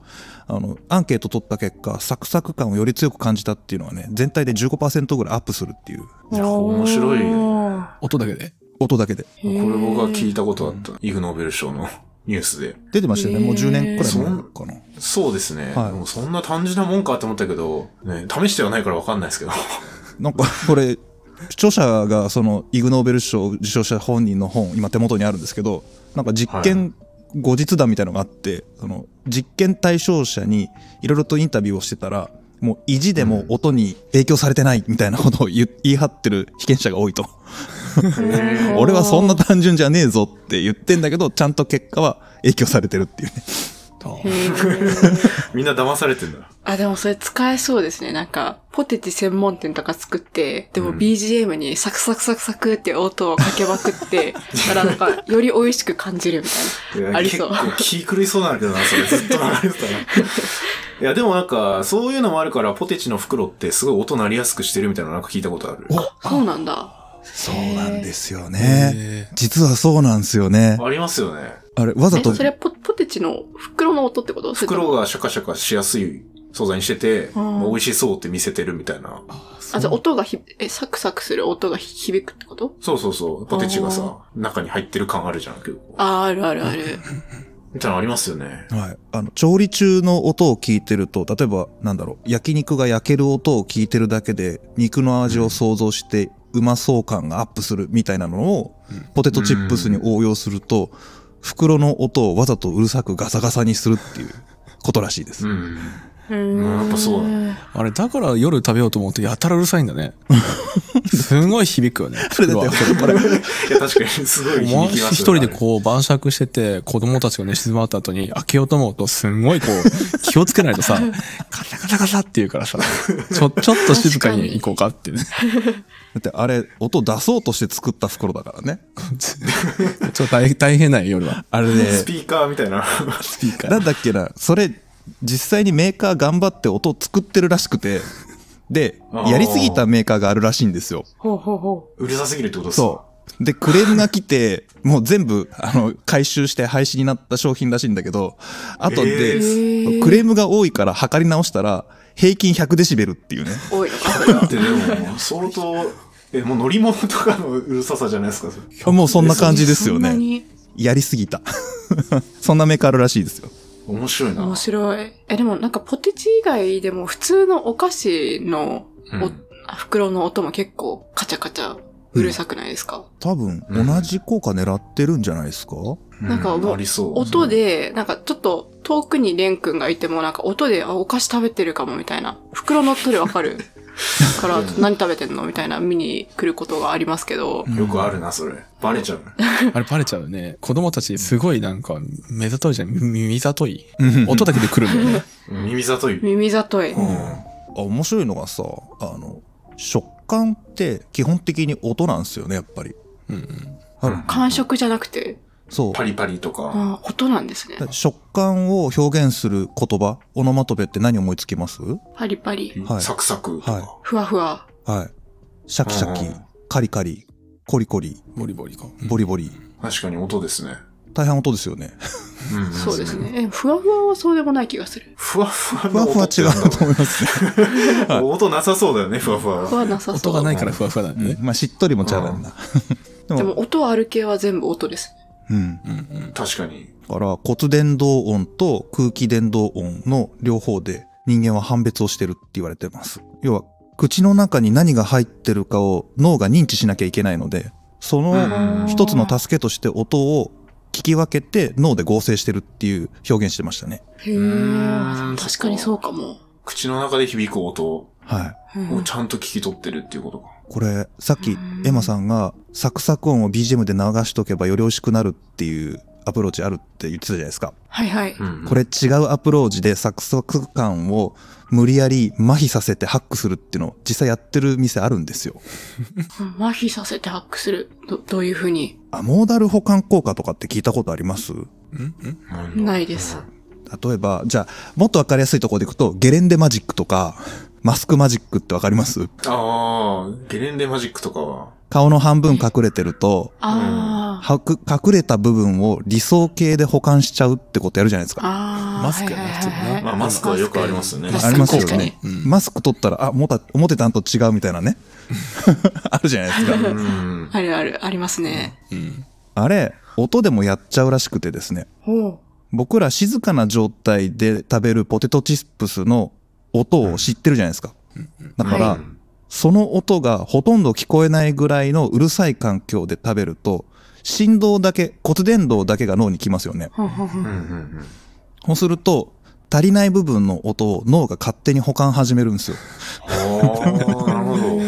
あの、アンケート取った結果、サクサク感をより強く感じたっていうのはね、全体で15%ぐらいアップするっていう。いや、面白い、音だけで音だけで。これ僕は聞いたことあった。イグ・ノーベル賞の。ニュースで。出てましたよね。もう10年くらい前かなそ。うですね。はい、もうそんな単純なもんかって思ったけど、ね、試してはないからわかんないですけど。<laughs> なんか、これ、視聴者がそのイグ・ノーベル賞受賞者本人の本、今手元にあるんですけど、なんか実験後日談みたいのがあってその実験対象者にいろいろとインタビューをしてたらもう意地でも音に影響されてないみたいなことを言い張ってる被験者が多いと <laughs> 俺はそんな単純じゃねえぞって言ってんだけどちゃんと結果は影響されてるっていうね <laughs> みんな騙されてんだ。あ、でもそれ使えそうですね。なんか、ポテチ専門店とか作って、でも BGM にサクサクサクサクって音をかけまくって、<laughs> からなんか、より美味しく感じるみたいな。いありそう。結構気狂いそうなんだけどな、それ。ずっと流れてたな。<laughs> いや、でもなんか、そういうのもあるから、ポテチの袋ってすごい音鳴りやすくしてるみたいななんか聞いたことある。あ、そうなんだ。そうなんですよね。実はそうなんですよね。ありますよね。あれ、わざと。それポポテチの袋の音ってこと袋がシャカシャカしやすい素材にしてて、美味しそうって見せてるみたいな。あ、じゃ音がひえ、サクサクする音が響くってことそうそうそう。ポテチがさ、中に入ってる感あるじゃん、結構。あ、あるあるある。<laughs> みたいなのありますよね。はい。あの、調理中の音を聞いてると、例えば、なんだろう、焼肉が焼ける音を聞いてるだけで、肉の味を想像して、ううまそう感がアップするみたいなのを、ポテトチップスに応用すると、袋の音をわざとうるさくガサガサにするっていうことらしいです。うんやっぱそうだね。あれ、だから夜食べようと思うとやたらうるさいんだね。<laughs> すごい響くよね。それだって、これ。いや、確かに、すごい響きます一人でこう晩酌してて、子供たちが寝静まった後に開けようと思うと、すごいこう、気をつけないとさ、<laughs> カタカタカタって言うからさ、ちょ、ちょっと静かに行こうかってね。だってあれ、音出そうとして作った袋だからね。<laughs> ちょっと大変ない夜は。あれね。スピーカーみたいな。スピーカー。なんだっけな、それ、実際にメーカー頑張って音作ってるらしくて、<laughs> で、やりすぎたメーカーがあるらしいんですよ。ほうほうほう。うるさすぎるってことですかそう。で、クレームが来て、もう全部、あの、回収して廃止になった商品らしいんだけど、あとで、えー、クレームが多いから測り直したら、平均100デシベルっていうね。多い。ってでも、相当、え、もう乗り物とかのうるささじゃないですか。もうそんな感じですよね。やりすぎた。<laughs> そんなメーカーあるらしいですよ。面白いな。面白い。え、でもなんかポテチ以外でも普通のお菓子のお、うん、袋の音も結構カチャカチャうるさくないですか、うん、多分、同じ効果狙ってるんじゃないですか、うん、なんか、音で、なんかちょっと遠くにレン君がいても、なんか音で、あ、お菓子食べてるかもみたいな。袋の音でわかるから、何食べてんのみたいな見に来ることがありますけど。よくあるな、それ。バレちゃう。あれバレちゃうね。子供たちすごいなんか、目ざといじゃん。耳ざとい。音だけで来るんだよね。耳ざとい。耳ざとい。うん、あ、面白いのがさ、あの、食感って基本的に音なんですよね、やっぱり。うん、うん。感触じゃなくて。そう。パリパリとか。あ音なんですね。食感を表現する言葉、オノマトペって何思いつきますパリパリ。はい、サクサクはい。ふわふわ。はい。シャキシャキ、カリカリ、コリコリ。ボリボリか。ボリボリ。確かに音ですね。大変音ですよね。うん、そうですね。え、ふわふわはそうでもない気がする。ふわふわふわふわ違うと思いますね。<laughs> 音なさそうだよね、ふわふわふわなさそう。音がないからふわふわだね。まあ、しっとりもちゃうな。<laughs> でも音ある系は全部音ですね。うん。うんうん確かに。だから骨伝導音と空気伝導音の両方で人間は判別をしてるって言われてます。要は口の中に何が入ってるかを脳が認知しなきゃいけないので、その一つの助けとして音を聞き分けて脳で合成してるっていう表現してましたね。へえ、確かにそうかも。口の中で響く音を、はい、ちゃんと聞き取ってるっていうことか。これさっきエマさんがサクサク音を BGM で流しとけばより美味しくなるっていうアプローチあるって言ってたじゃないですか。はいはい。これ違うアプローチでサクサク感を無理やり麻痺させてハックするっていうのを実際やってる店あるんですよ。<laughs> 麻痺させてハックするどどういうふうにアモーダル保管効果とかって聞いたことありますないです。例えば、じゃあ、もっとわかりやすいところでいくと、ゲレンデマジックとか、マスクマジックってわかりますああ、ゲレンデマジックとかは。顔の半分隠れてると、あ隠れた部分を理想形で保管しちゃうってことやるじゃないですか。マスクやな、普通ね。まあ、マスクはよくありますよね。ありますよね。マスク取ったら、あ、思った思ってたんと違うみたいなね。<laughs> あるじゃないですか。あるある、ありますね。うん、あれ、音でもやっちゃうらしくてですね。僕ら静かな状態で食べるポテトチップスの音を知ってるじゃないですか。だから、その音がほとんど聞こえないぐらいのうるさい環境で食べると、振動だけ、骨伝導だけが脳に来ますよね。そうすると、足りない部分の音を脳が勝手に保管始めるんですよ。なるほど。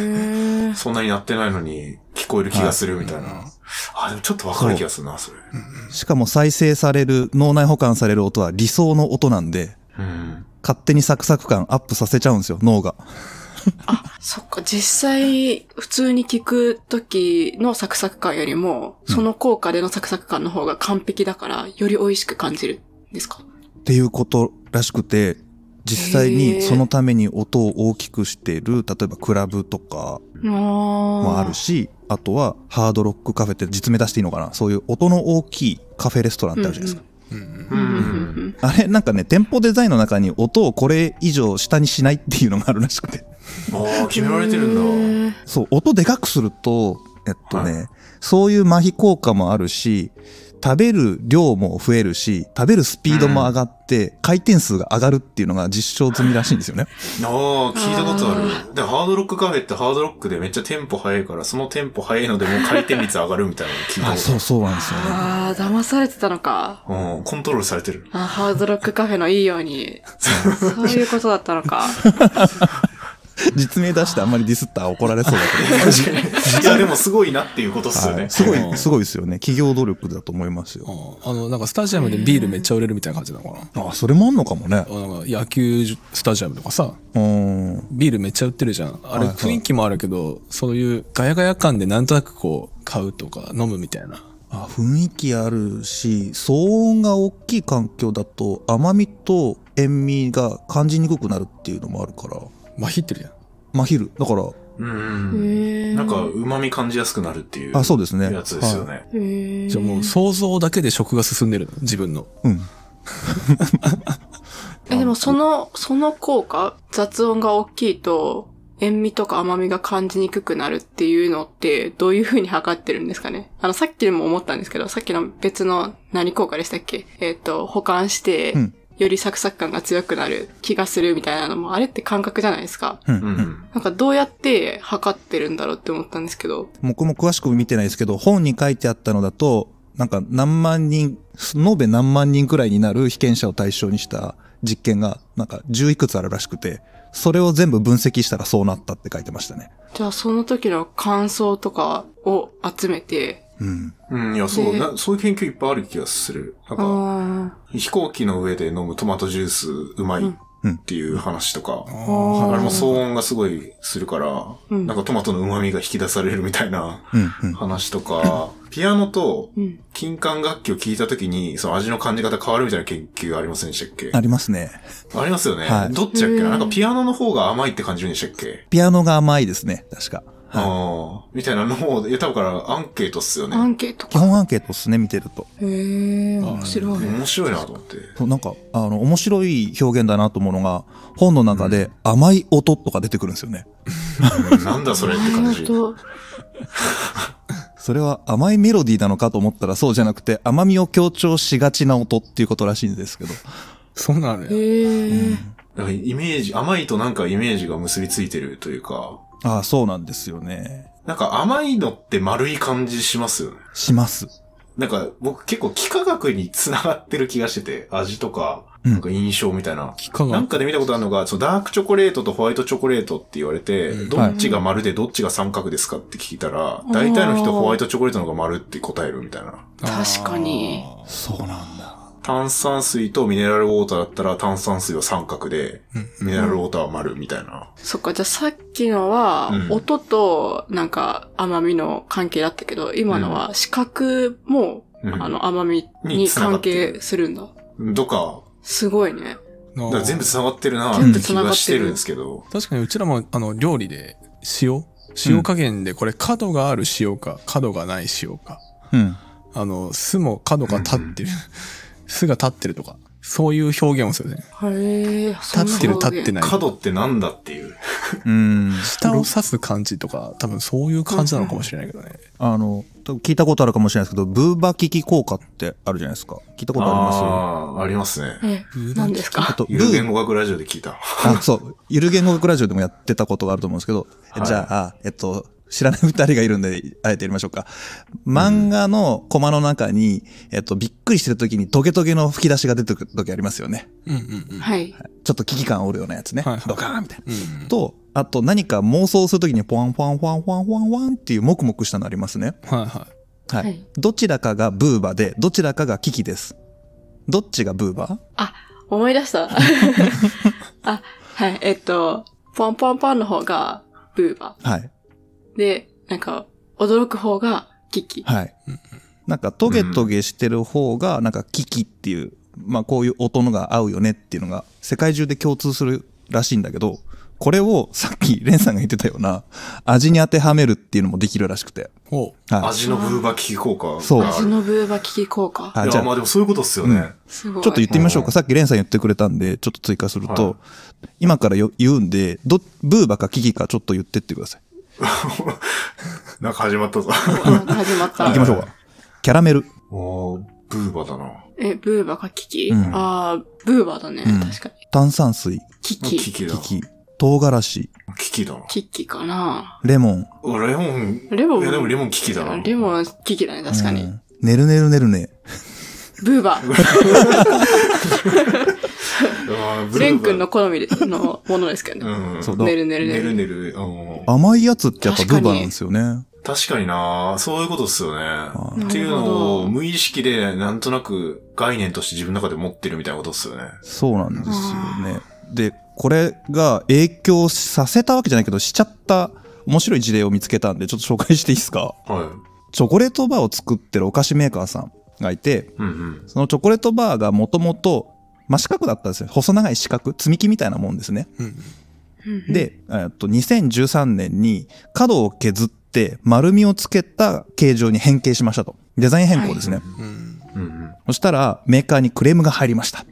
そんなになってないのに聞こえる気がするみたいな。はい、あ、でもちょっとわかる気がするな、それ。しかも再生される、脳内保管される音は理想の音なんで、勝手にサクサク感アップさせちゃうんですよ、脳が。あ、そっか、実際、普通に聞くときのサクサク感よりも、その効果でのサクサク感の方が完璧だから、より美味しく感じるんですかっていうことらしくて、実際にそのために音を大きくしてる、例えばクラブとかもあるし、あとはハードロックカフェって実名出していいのかなそういう音の大きいカフェレストランってあるじゃないですか。うんうんあれなんかね店舗デザインの中に音をこれ以上下にしないっていうのがあるらしくてああ決められてるんだそう音でかくするとえっとね、はい、そういう麻痺効果もあるし食べる量も増えるし、食べるスピードも上がって、回転数が上がるっていうのが実証済みらしいんですよね。ああ、聞いたことある。で、ハードロックカフェってハードロックでめっちゃテンポ速いから、そのテンポ速いのでもう回転率上がるみたいなの聞いたことある。あそうそうなんですよね。ああ、騙されてたのか。うん、コントロールされてる。あハードロックカフェのいいように。そういうことだったのか。<laughs> <laughs> 実名出してあんまりディスったら怒られそうだけど。<laughs> いや、でもすごいなっていうことっすよね。はい、すごい、すごいですよね。企業努力だと思いますよ。あの、なんかスタジアムでビールめっちゃ売れるみたいな感じなのかな。あ、それもあんのかもね。なんか野球スタジアムとかさ、ビールめっちゃ売ってるじゃん。あれ雰囲気もあるけど、そういうガヤガヤ感でなんとなくこう、買うとか飲むみたいな。あ雰囲気あるし騒音が大きい環境だと甘みと塩味が感じにくくなるっていうのもあるからまひってるじゃん。まひる。だから、うん。なんか、旨味感じやすくなるっていう。あ、そうですね。やつですよね。ねじゃあもう想像だけで食が進んでるの自分の。うん。え、でもその、その効果、雑音が大きいと、塩味とか甘みが感じにくくなるっていうのって、どういうふうに測ってるんですかねあの、さっきでも思ったんですけど、さっきの別の何効果でしたっけえっ、ー、と、保管して、うんよりサクサク感が強くなる気がするみたいなのも、あれって感覚じゃないですか。うんうん、なんかどうやって測ってるんだろうって思ったんですけど。僕も詳しく見てないですけど、本に書いてあったのだと、なんか何万人、延べ何万人くらいになる被験者を対象にした実験が、なんか10いくつあるらしくて、それを全部分析したらそうなったって書いてましたね。じゃあその時の感想とかを集めて、うん。うん、いや、そうな、そういう研究いっぱいある気がする。なんか、飛行機の上で飲むトマトジュースうまい。っていう話とか、うん、あれも騒音がすごいするから、うん、なんかトマトの旨味が引き出されるみたいな話とか、うんうん、ピアノと金管楽器を聴いた時に、その味の感じ方変わるみたいな研究ありませんでしたっけありますね。ありますよね。はい、どっちだっけなんかピアノの方が甘いって感じるんでしたっけピアノが甘いですね、確か。ああ、みたいなのを、多分からアンケートっすよね。アンケート基本アンケートっすね、見てると。へえ、面白い、面白いなと思って。なんか、あの、面白い表現だなと思うのが、本の中で甘い音とか出てくるんですよね。うん、なんだそれって感じ。<laughs> それは甘いメロディーなのかと思ったらそうじゃなくて甘みを強調しがちな音っていうことらしいんですけど。そうなのよ。へ、えー、うん、イメージ、甘いとなんかイメージが結びついてるというか、ああ、そうなんですよね。なんか甘いのって丸い感じしますよね。します。なんか僕結構幾何学に繋がってる気がしてて、味とか、なんか印象みたいな。うん、なんかで見たことあるのが、そのダークチョコレートとホワイトチョコレートって言われて、うん、どっちが丸でどっちが三角ですかって聞いたら、大体の人ホワイトチョコレートの方が丸って答えるみたいな。確かに。そうなんだ。炭酸水とミネラルウォーターだったら炭酸水は三角で、ミネラルウォーターは丸みたいな。そっか、じゃあさっきのは、音となんか甘みの関係だったけど、今のは視覚も、あの甘みに関係するんだ。っか。すごいね。だ全部繋がってるなって気がしてるんですけど。確かにうちらもあの料理で塩塩加減でこれ角がある塩か角がない塩か。うん。あの、酢も角が立ってる。うん巣が立ってるとか、そういう表現をするね。え、立ってる立ってない。角ってなんだっていう。うん。<laughs> 下を指す感じとか、多分そういう感じなのかもしれないけどね。あの、多分聞いたことあるかもしれないですけど、ブーバキキ効果ってあるじゃないですか。聞いたことありますああ、ありますね。何ですかあと、ゆる言語学ラジオで聞いた。あそう。ゆる言語学ラジオでもやってたことがあると思うんですけど、はい、じゃあ、えっと、知らない二人がいるんで、あえてやりましょうか。漫画のコマの中に、えっと、びっくりしてる時にトゲトゲの吹き出しが出てくる時ありますよね。うんうんうん。はい。ちょっと危機感おるようなやつね。はいドカーンみたいな。うんうん、と、あと何か妄想するときにポワンポワンポワンポワンポワンワンっていうもくもくしたのありますね。はいはい。はい。どちらかがブーバで、どちらかがキキです。どっちがブーバあ、思い出した。<laughs> あ、はい、えっと、ポンポンポンの方がブーバ。はい。で、なんか、驚く方が危機。はい。なんか、トゲトゲしてる方が、なんか、危機っていう、まあ、こういう音のが合うよねっていうのが、世界中で共通するらしいんだけど、これをさっきレンさんが言ってたような味に当てはめるっていうのもできるらしくて。はい、味のブーバ聞き効果そう。味のブーバ聞き効果。はい、じゃあまあでもそういうことっすよね、うん、すちょっと言ってみましょうか。さっきレンさん言ってくれたんで、ちょっと追加すると、はい、今から言うんでど、ブーバかキキかちょっと言ってってください。<laughs> なんか始まったぞ。なんか始まった。<laughs> 行きましょうか。キャラメル。おー、ブーバだな。え、ブーバかキキ、うん、ああ、ブーバだね、うん、確かに。炭酸水。キキ。キキだ。キキ。唐辛子。キキだな。キキかな。レモン。レモン。レモン。いやでもレモンキキだな。レモンキキだね、確かに。ねるねるねるね。ブーバー。<laughs> 蓮くんの好みのものですけどね。うん。そうだ。ねるねるねる。ねるねる。甘いやつってやっぱブーバなんですよね。確かになそういうことっすよね。っていうのを無意識でなんとなく概念として自分の中で持ってるみたいなことっすよね。そうなんですよね。で、これが影響させたわけじゃないけど、しちゃった面白い事例を見つけたんで、ちょっと紹介していいですかはい。チョコレートバーを作ってるお菓子メーカーさんがいて、うんうん、そのチョコレートバーがもともと真四角だったんですよ。細長い四角、積み木みたいなもんですね。うん、で、えっと、2013年に角を削って丸みをつけた形状に変形しましたと。デザイン変更ですね。はいうん、そしたら、メーカーにクレームが入りました。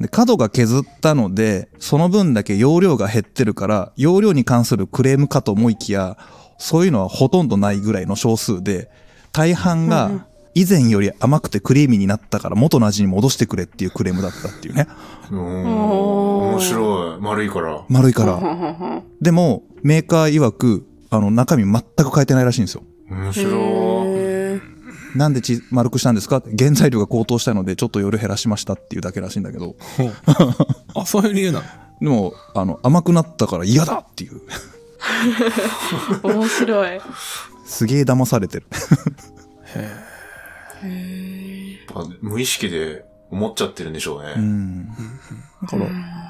で角が削ったのでその分だけ容量が減ってるから容量に関するクレームかと思いきやそういうのはほとんどないぐらいの少数で大半が以前より甘くてクリーミーになったから元の味に戻してくれっていうクレームだったっていうね。うん。面白い。丸いから。丸いから。<laughs> でも、メーカー曰く、あの、中身全く変えてないらしいんですよ。面白い。なんでち丸くしたんですか原材料が高騰したので、ちょっと夜減らしましたっていうだけらしいんだけど。<laughs> あ、そういう理由なのでも、あの、甘くなったから嫌だっていう。<laughs> 面白い。すげえ騙されてるへえ。無意識で思っちゃってるんでしょうね。うん。だから、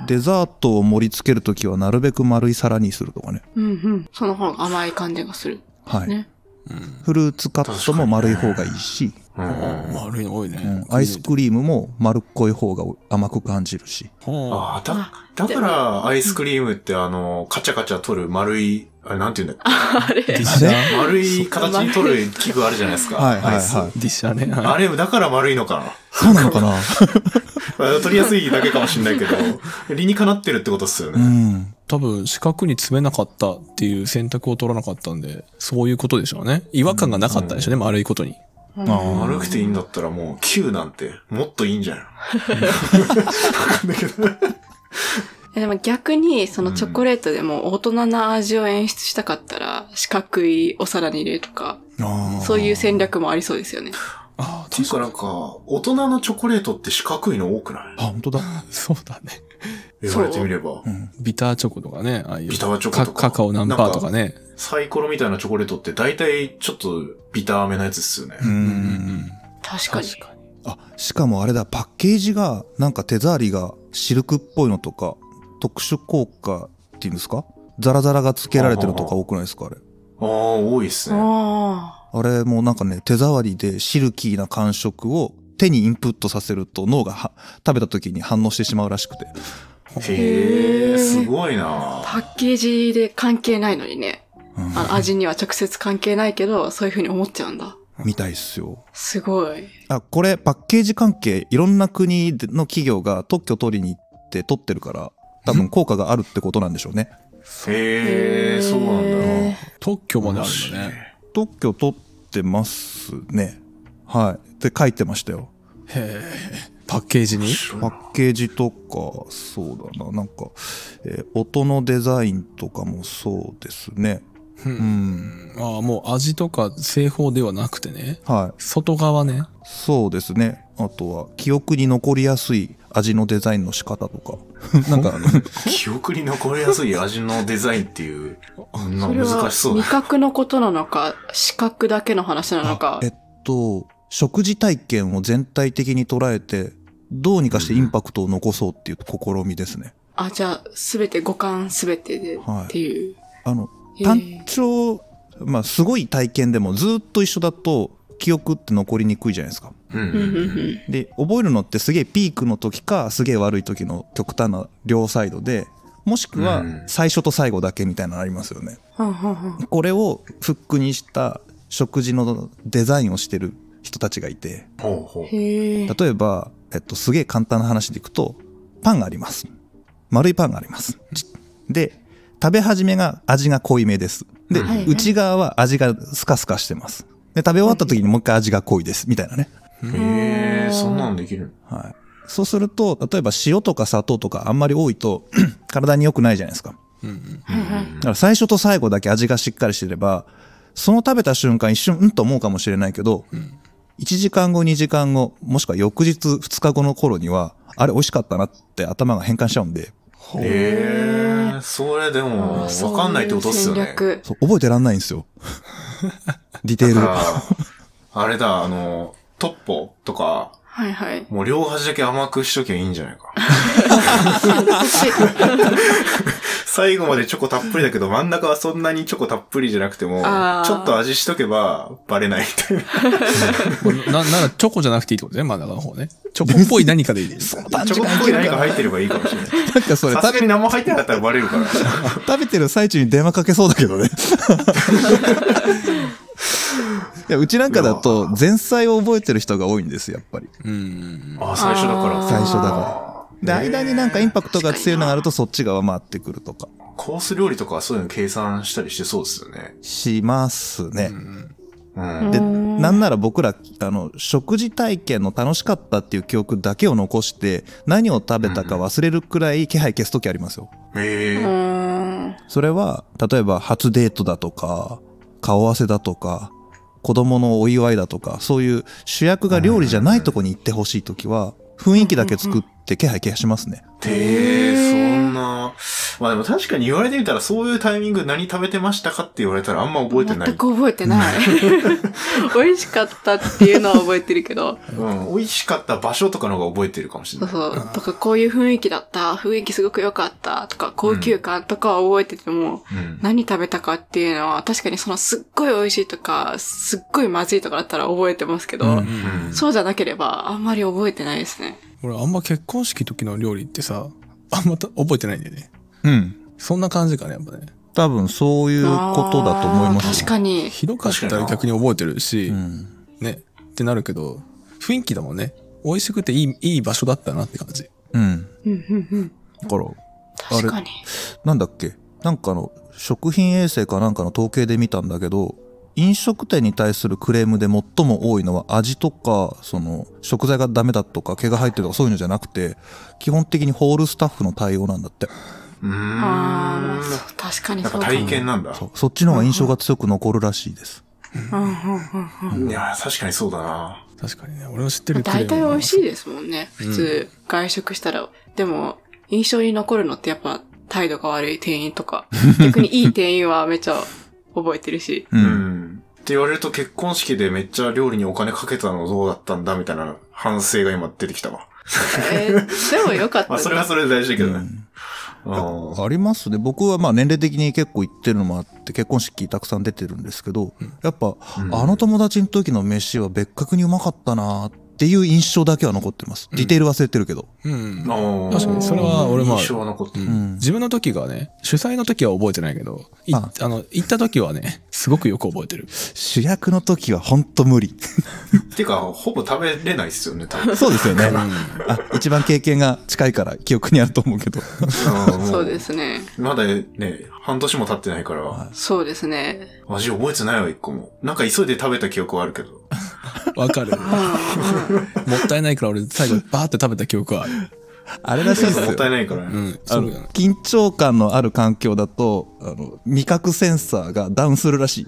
デザートを盛り付けるときはなるべく丸い皿にするとかね。うんうん。その方が甘い感じがする。はい。ねうん、フルーツカットも丸い方がいいし、うん、丸いの多いね、アイスクリームも丸っこい方が甘く感じるし。ああだ、だからアイスクリームってあの、カチャカチャ取る丸いあれ、なんて言うんだっけあれ。ディッシャー丸い形に取る器具あるじゃないですか。はいはいはい。ディッシャーね。あれ、だから丸いのかな。そうなのかな <laughs> 取りやすいだけかもしれないけど、理にかなってるってことっすよね。うん。多分、四角に詰めなかったっていう選択を取らなかったんで、そういうことでしょうね。違和感がなかったでしょうね、うん、丸いことに。まあ、丸くていいんだったらもう9なんてもっといいんじゃない <laughs> わかんないけど。でも逆に、そのチョコレートでも大人な味を演出したかったら、四角いお皿に入れるとか、そういう戦略もありそうですよね。ああ、確かなんか、大人のチョコレートって四角いの多くないあ、本当だ。<laughs> そうだね。言われてみれば。うん、ビターチョコとかね、ああいう。ビターチョコとか。カカオナンパーとかね。かサイコロみたいなチョコレートって大体ちょっとビターめなやつですよね。うん。確かに。確かにあ、しかもあれだ、パッケージが、なんか手触りがシルクっぽいのとか、特殊効果っていうんですかザラザラがつけられてるとか多くないですかあれ。ああ、多いっすね。あれもなんかね、手触りでシルキーな感触を手にインプットさせると脳が食べた時に反応してしまうらしくて。へえ、すごいなパッケージで関係ないのにね。あの味には直接関係ないけど、そういうふうに思っちゃうんだ。みたいっすよ。すごい。あ、これパッケージ関係、いろんな国の企業が特許取りに行って取ってるから、多分効果があるってことなんでしょうね。へえ、そうなんだな。特許まであるんね。特許取ってますね。はい。って書いてましたよ。へえ。パッケージにパッケージとか、そうだな。なんか、えー、音のデザインとかもそうですね。うん、ああ、もう味とか製法ではなくてね。はい。外側ね。そうですね。あとは、記憶に残りやすい味のデザインの仕方とか。<laughs> なんか、記憶に残りやすい味のデザインっていう、あんな難しそうだ。味覚のことなのか、視覚だけの話なのか。えっと、食事体験を全体的に捉えて、どうにかしてインパクトを残そうっていう試みですね。うん、あ、じゃあ、すべて五感すべてで、はい、っていう。あの、単調、まあ、すごい体験でもずっと一緒だと、記憶って残りにくいじゃないですか。で覚えるのってすげえピークの時かすげえ悪い時の極端な両サイドでもしくは最初と最後だけみたいなのありますよね、うん、これをフックにした食事のデザインをしてる人たちがいて例えば、えっと、すげえ簡単な話でいくとパンがあります丸いパンがありますで食べ始めが味が濃いめですで、内側は味がスカスカしてますで食べ終わった時にもう一回味が濃いですみたいなねへえ、そんなのできるはい。そうすると、例えば塩とか砂糖とかあんまり多いと <clears throat> 体に良くないじゃないですか。うんうん、だから最初と最後だけ味がしっかりしてれば、その食べた瞬間一瞬うんと思うかもしれないけど、うん、1時間後2時間後、もしくは翌日2日後の頃には、あれ美味しかったなって頭が変換しちゃうんで。へえ、それでもわかんないってことっすよね。そう覚えてらんないんですよ。<laughs> ディテール。あれだ、あの、トッポとか、はいはい。もう両端だけ甘くしときゃいいんじゃないか。<laughs> 最後までチョコたっぷりだけど、真ん中はそんなにチョコたっぷりじゃなくても、ちょっと味しとけばバレないみたいな。な、ならチョコじゃなくていいってことね、真ん中の方ね。チョコっぽい何かでいいです。チョコっぽい何か入ってればいいかもしれない。なんかそれ。さすがに何も入ってなかったらバレるから。食べてる最中に電話かけそうだけどね。<laughs> いやうちなんかだと前菜を覚えてる人が多いんですやっぱりうんあ最初だから最初だからで間になんかインパクトが強いのがあるとそっち側回ってくるとかコース料理とかそういうの計算したりしてそうですよねしますね、うんうん、で、なんなら僕ら、あの、食事体験の楽しかったっていう記憶だけを残して、何を食べたか忘れるくらい気配消すときありますよ。へ、うん、えー。それは、例えば初デートだとか、顔合わせだとか、子供のお祝いだとか、そういう主役が料理じゃないとこに行ってほしい時は、雰囲気だけ作って気配配しますね。へえ、そあな、まあでも確かに言われてみたらそういうタイミング何食べてましたかって言われたらあんま覚えてない。全く覚えてない。美味しかったっていうのは覚えてるけど。<laughs> うん、美味しかった場所とかの方が覚えてるかもしれない。そうそう。とかこういう雰囲気だった、雰囲気すごく良かったとか高級感とかは覚えてても、うん、何食べたかっていうのは確かにそのすっごい美味しいとか、すっごいまずいとかだったら覚えてますけど、うんうんうん、そうじゃなければあんまり覚えてないですね。俺あんま結婚式時の料理ってさ、あんま覚えてないんだよね。うん。そんな感じかね、やっぱね。多分そういうことだと思います。確かに。ひどかったら逆に覚えてるし、うん、ね、ってなるけど、雰囲気だもんね。美味しくていい、いい場所だったなって感じ。うん。だから、確かに。なんだっけなんかの、食品衛生かなんかの統計で見たんだけど、飲食店に対するクレームで最も多いのは味とかその食材がダメだとか毛が入ってるとかそういうのじゃなくて基本的にホールスタッフの対応なんだってうんああ確かにそうだ体験なんだそそっちの方が印象が強く残るらしいですいや確かにそうだな確かにね俺は知ってる大体美味しいですもんね普通、うん、外食したらでも印象に残るのってやっぱ態度が悪い店員とか <laughs> 逆にいい店員はめちゃ覚えてるし。うん。って言われると結婚式でめっちゃ料理にお金かけたのどうだったんだみたいな反省が今出てきたわ。えー、でもよかった。<laughs> まあ、それはそれで大事だけどね。うん、ありますね。僕はまあ年齢的に結構行ってるのもあって結婚式たくさん出てるんですけど、やっぱ、うん、あの友達の時の飯は別格にうまかったなっっていう印象だけは残ってます。ディテール忘れてるけど。うん。うん、確かに、それは俺も、印象は残ってる、うん、自分の時がね、主催の時は覚えてないけど、あの、行った時はね、すごくよく覚えてる。主役の時はほんと無理。っ <laughs> ていうか、ほぼ食べれないですよね、多分。そうですよね。あ一番経験が近いから記憶にあると思うけど。そうですね。まだね、半年も経ってないから。そうですね。味覚えてないわ、一個も。なんか急いで食べた記憶はあるけど。<laughs> わかる。もったいないから俺最後バーって食べた記憶はある。あれらしいですよ。もったいないからね。うん、そう緊張感のある環境だと、あの、味覚センサーがダウンするらしい。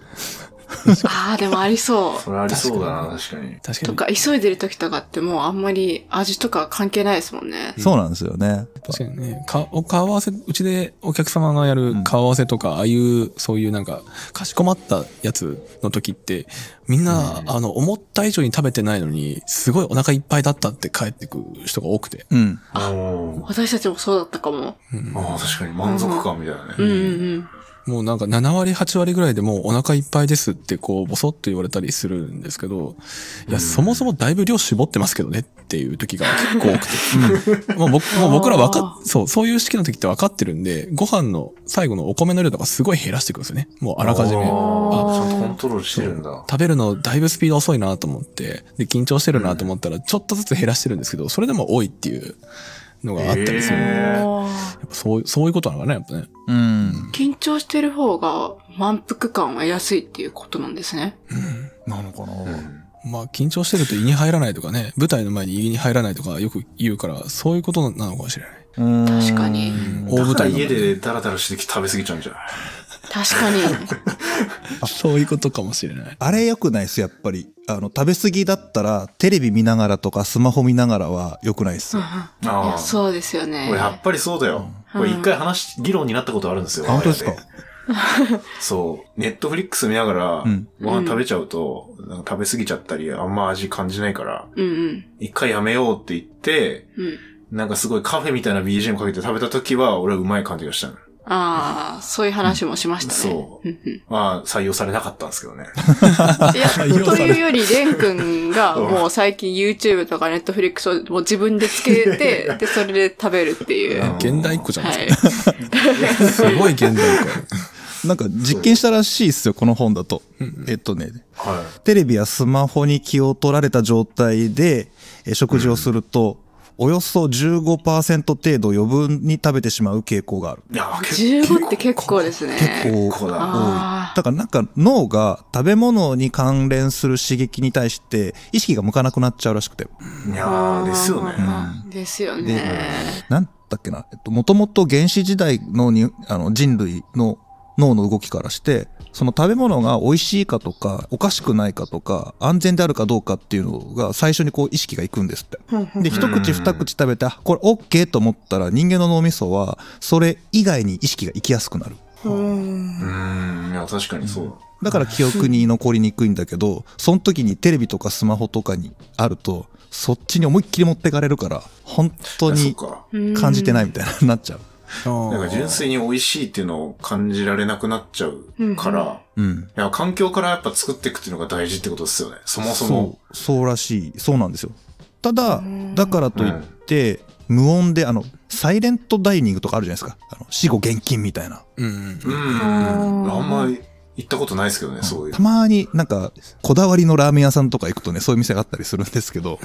<laughs> ああ、でもありそう。それありそうだな、確かに。確かとか、急いでる時とかってもうあんまり味とか関係ないですもんね。そうなんですよね。確かにね。かお顔合わせ、うちでお客様がやる顔合わせとか、ああいう、そういうなんか、かしこまったやつの時って、みんな、あの、思った以上に食べてないのに、すごいお腹いっぱいだったって帰ってく人が多くて。うん。ああ私たちもそうだったかも。ああ、確かに満足感みたいなね。うんうんうん。もうなんか7割、8割ぐらいでもうお腹いっぱいですってこう、ボソッと言われたりするんですけど、いや、そもそもだいぶ量絞ってますけどねっていう時が結構多くて。うん、もう僕もう僕ら分かっ、そう、そういう式の時って分かってるんで、ご飯の最後のお米の量とかすごい減らしていくんですよね。もうあらかじめ。あ、ちゃんとコントロールしてるんだ。食べるのだいぶスピード遅いなと思って、で、緊張してるなと思ったら、ちょっとずつ減らしてるんですけど、それでも多いっていう。のがあったりするので、やっぱそうそういうことなのかな、やっぱね。うん。緊張してる方が満腹感は得やすいっていうことなんですね。うん。なのかな、うん、まあ、緊張してると胃に入らないとかね、舞台の前に胃に入らないとかよく言うから、そういうことなのかもしれない。確かに。大舞台家でダラダラして食べ過ぎちゃうんじゃない確かに。<laughs> そういうことかもしれない。あれ良くないっす、やっぱり。あの、食べ過ぎだったら、テレビ見ながらとかスマホ見ながらは良くないっす。ああそうですよね。やっぱりそうだよ。これ一回話、議論になったことあるんですよ。本当ですか <laughs> そう。ネットフリックス見ながら、ご飯食べちゃうと、うん、食べ過ぎちゃったり、あんま味感じないから、うんうん、一回やめようって言って、うん、なんかすごいカフェみたいな BGM かけて食べた時は、俺はうまい感じがしたの。ああ、そういう話もしましたね。そう。まあ、採用されなかったんですけどね。いや、というより、レン君が、もう最近 YouTube とか Netflix をもう自分でつけて、で、それで食べるっていう。現代っ子じゃないですか。はい、すごい現代っ子。なんか実験したらしいですよ、この本だと。えっとね、はい、テレビやスマホに気を取られた状態で食事をすると、およそ15%程度余分に食べてしまう傾向がある。いや、15って結構ですね。結構だ。多い。だからなんか脳が食べ物に関連する刺激に対して意識が向かなくなっちゃうらしくて。いやですよね。うん、ですよね。なんだっけな、えっと、もともと原始時代のにあの人類の脳の動きからして、その食べ物が美味しいかとか、おかしくないかとか、安全であるかどうかっていうのが最初にこう意識がいくんですって。で、一口二口食べて、あ、これ OK と思ったら人間の脳みそは、それ以外に意識が行きやすくなる。うん、いや、確かにそうだ。だから記憶に残りにくいんだけど、その時にテレビとかスマホとかにあると、そっちに思いっきり持ってかれるから、本当に感じてないみたいななっちゃう。なんか純粋に美味しいっていうのを感じられなくなっちゃうから、うん、うん、いや、環境からやっぱ作っていくっていうのが大事ってことですよね。そもそも。そう、そうらしい。そうなんですよ。ただ、だからといって、うん、無音で、あの、サイレントダイニングとかあるじゃないですか。あの死後現金みたいな。うん。うん。あんまり。行ったことないですけどね、うん、そういう。たまになんか、こだわりのラーメン屋さんとか行くとね、そういう店があったりするんですけど、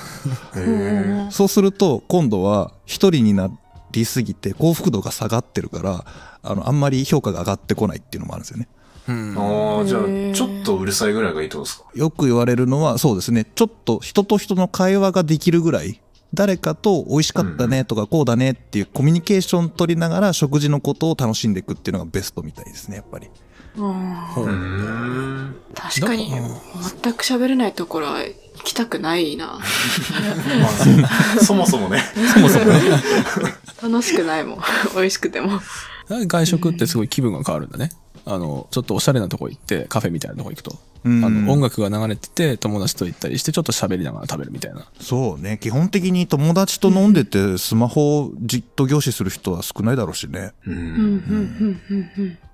そうすると、今度は一人になっりすぎて幸福度が下がってるからあのあんまり評価が上がってこないっていうのもあるんですよね。うん、ああ、じゃあ、ちょっとうるさいぐらいがいいってことですかよく言われるのは、そうですね。ちょっと人と人の会話ができるぐらい、誰かと美味しかったねとかこうだねっていうコミュニケーション取りながら食事のことを楽しんでいくっていうのがベストみたいですね、やっぱり。うん。確かに、全く喋れないところは行きたくないな。そもそもね。そもそもね。<laughs> 楽しくないもん。美味しくても。外食ってすごい気分が変わるんだね。あの、ちょっとおしゃれなとこ行って、カフェみたいなとこ行くと。あの音楽が流れてて友達と行ったりしてちょっと喋りながら食べるみたいなそうね基本的に友達と飲んでてスマホをじっと凝視する人は少ないだろうしね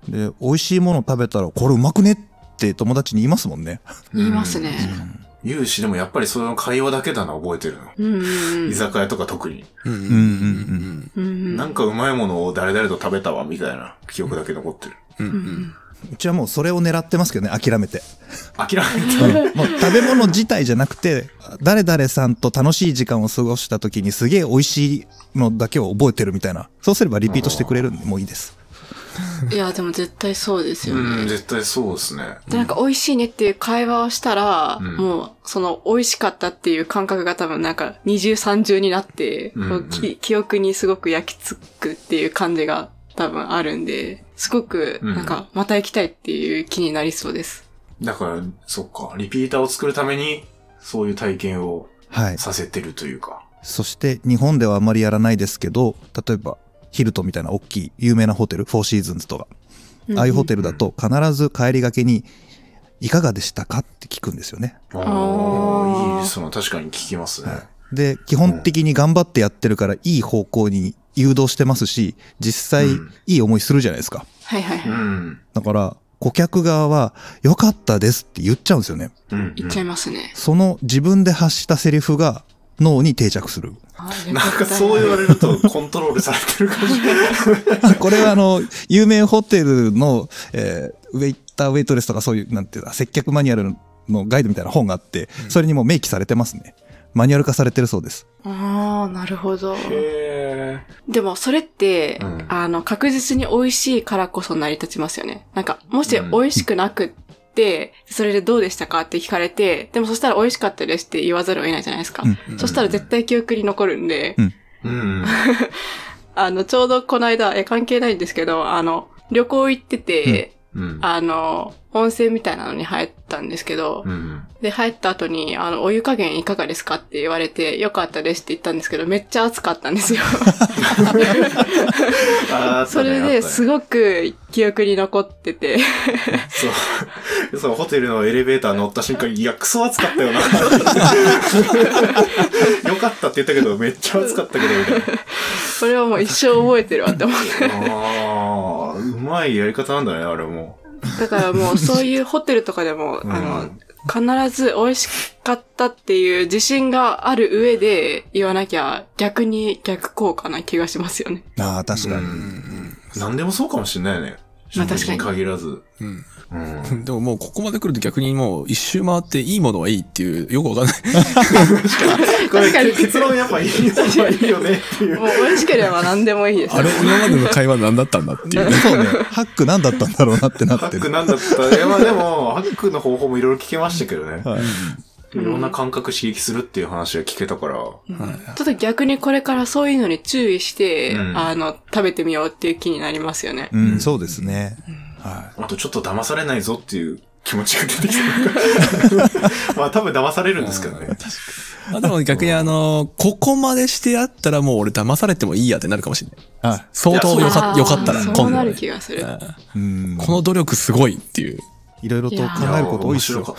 で美味しいもの食べたらこれうまくねって友達に言いますもんね言いますね、うん有志でもやっぱりその会話だけだな、覚えてるの。うんうん居酒屋とか特に。うんうんうんうん、なんかうまいものを誰々と食べたわ、みたいな記憶だけ残ってる。うんうんううちはもうそれを狙ってますけどね、諦めて。諦めて <laughs> もう食べ物自体じゃなくて、誰々さんと楽しい時間を過ごした時にすげえ美味しいのだけを覚えてるみたいな。そうすればリピートしてくれるんで、もういいです。<laughs> いや、でも絶対そうですよね。うん、絶対そうですね。で、なんか美味しいねっていう会話をしたら、うん、もう、その美味しかったっていう感覚が多分なんか二重三重になって、うんうん、記憶にすごく焼き付くっていう感じが多分あるんで、すごく、なんか、また行きたいっていう気になりそうです。うん、だから、そっか、リピーターを作るために、そういう体験をさせてるというか。はいそして日本ではあまりやらないですけど、例えばヒルトンみたいな大きい有名なホテル、フォーシーズンズとか、ああいうホテルだと必ず帰りがけに、いかがでしたかって聞くんですよね。ああ、いいですね。確かに聞きますね。はい、で、基本的に頑張ってやってるから、いい方向に誘導してますし、実際、いい思いするじゃないですか。はいはいはい。だから、顧客側は、良かったですって言っちゃうんですよね。言っちゃいますね。その自分で発したセリフが、脳に定着する。なんかそう言われるとコントロールされてる感じ <laughs> これはあの、有名ホテルの、えー、ウェイター、ウェイトレスとかそういう、なんていうか、接客マニュアルのガイドみたいな本があって、それにも明記されてますね。マニュアル化されてるそうです。ああ、なるほど。でもそれって、うん、あの、確実に美味しいからこそ成り立ちますよね。なんか、もし美味しくなくっ、それでどうでしたかって聞かれて、でもそしたら美味しかったですって言わざるを得ないじゃないですか。うん、そしたら絶対記憶に残るんで、うん、<laughs> あの、ちょうどこの間、え、関係ないんですけど、あの、旅行行ってて、あの、温泉みたいなのに入ったんですけど、うん、で、入った後に、あの、お湯加減いかがですかって言われて、よかったですって言ったんですけど、めっちゃ暑かったんですよ。それですごく記憶に残っててそう。<laughs> そう、ホテルのエレベーター乗った瞬間、いや、クソ暑かったよな。<laughs> よかったって言ったけど、めっちゃ暑かったけど、みたいな。それはもう一生覚えてるわって思って。まいやり方なんだね、あれも。だからもう、そういうホテルとかでも、あの、必ず美味しかったっていう自信がある上で言わなきゃ逆に逆効果な気がしますよね。ああ、確かに。何でもそうかもしれないね。まあ確かに。限らず。うん。うん、でももうここまで来ると逆にもう一周回っていいものはいいっていう、よくわかんないこれ結論やっぱいいいいよねっていう。もう美味しければ何でもいいです。あれ、今までの会話何だったんだっていう、そうね。ハック何だったんだろうなってなってハック何だったいやまあでも、ハックの方法もいろいろ聞けましたけどね。はいいろんな感覚刺激するっていう話が聞けたから。うん、ちょっと逆にこれからそういうのに注意して、うん、あの、食べてみようっていう気になりますよね。うん、そうですね。うんはい。とちょっと騙されないぞっていう気持ちが出てきた。<laughs> まあ多分騙されるんですけどね。あでも逆にあの、ここまでしてやったらもう俺騙されてもいいやってなるかもしれない。相当よかかったら今度、ね。そうなる気がする。この努力すごいっていう。いろいろと考えること多いっすよ。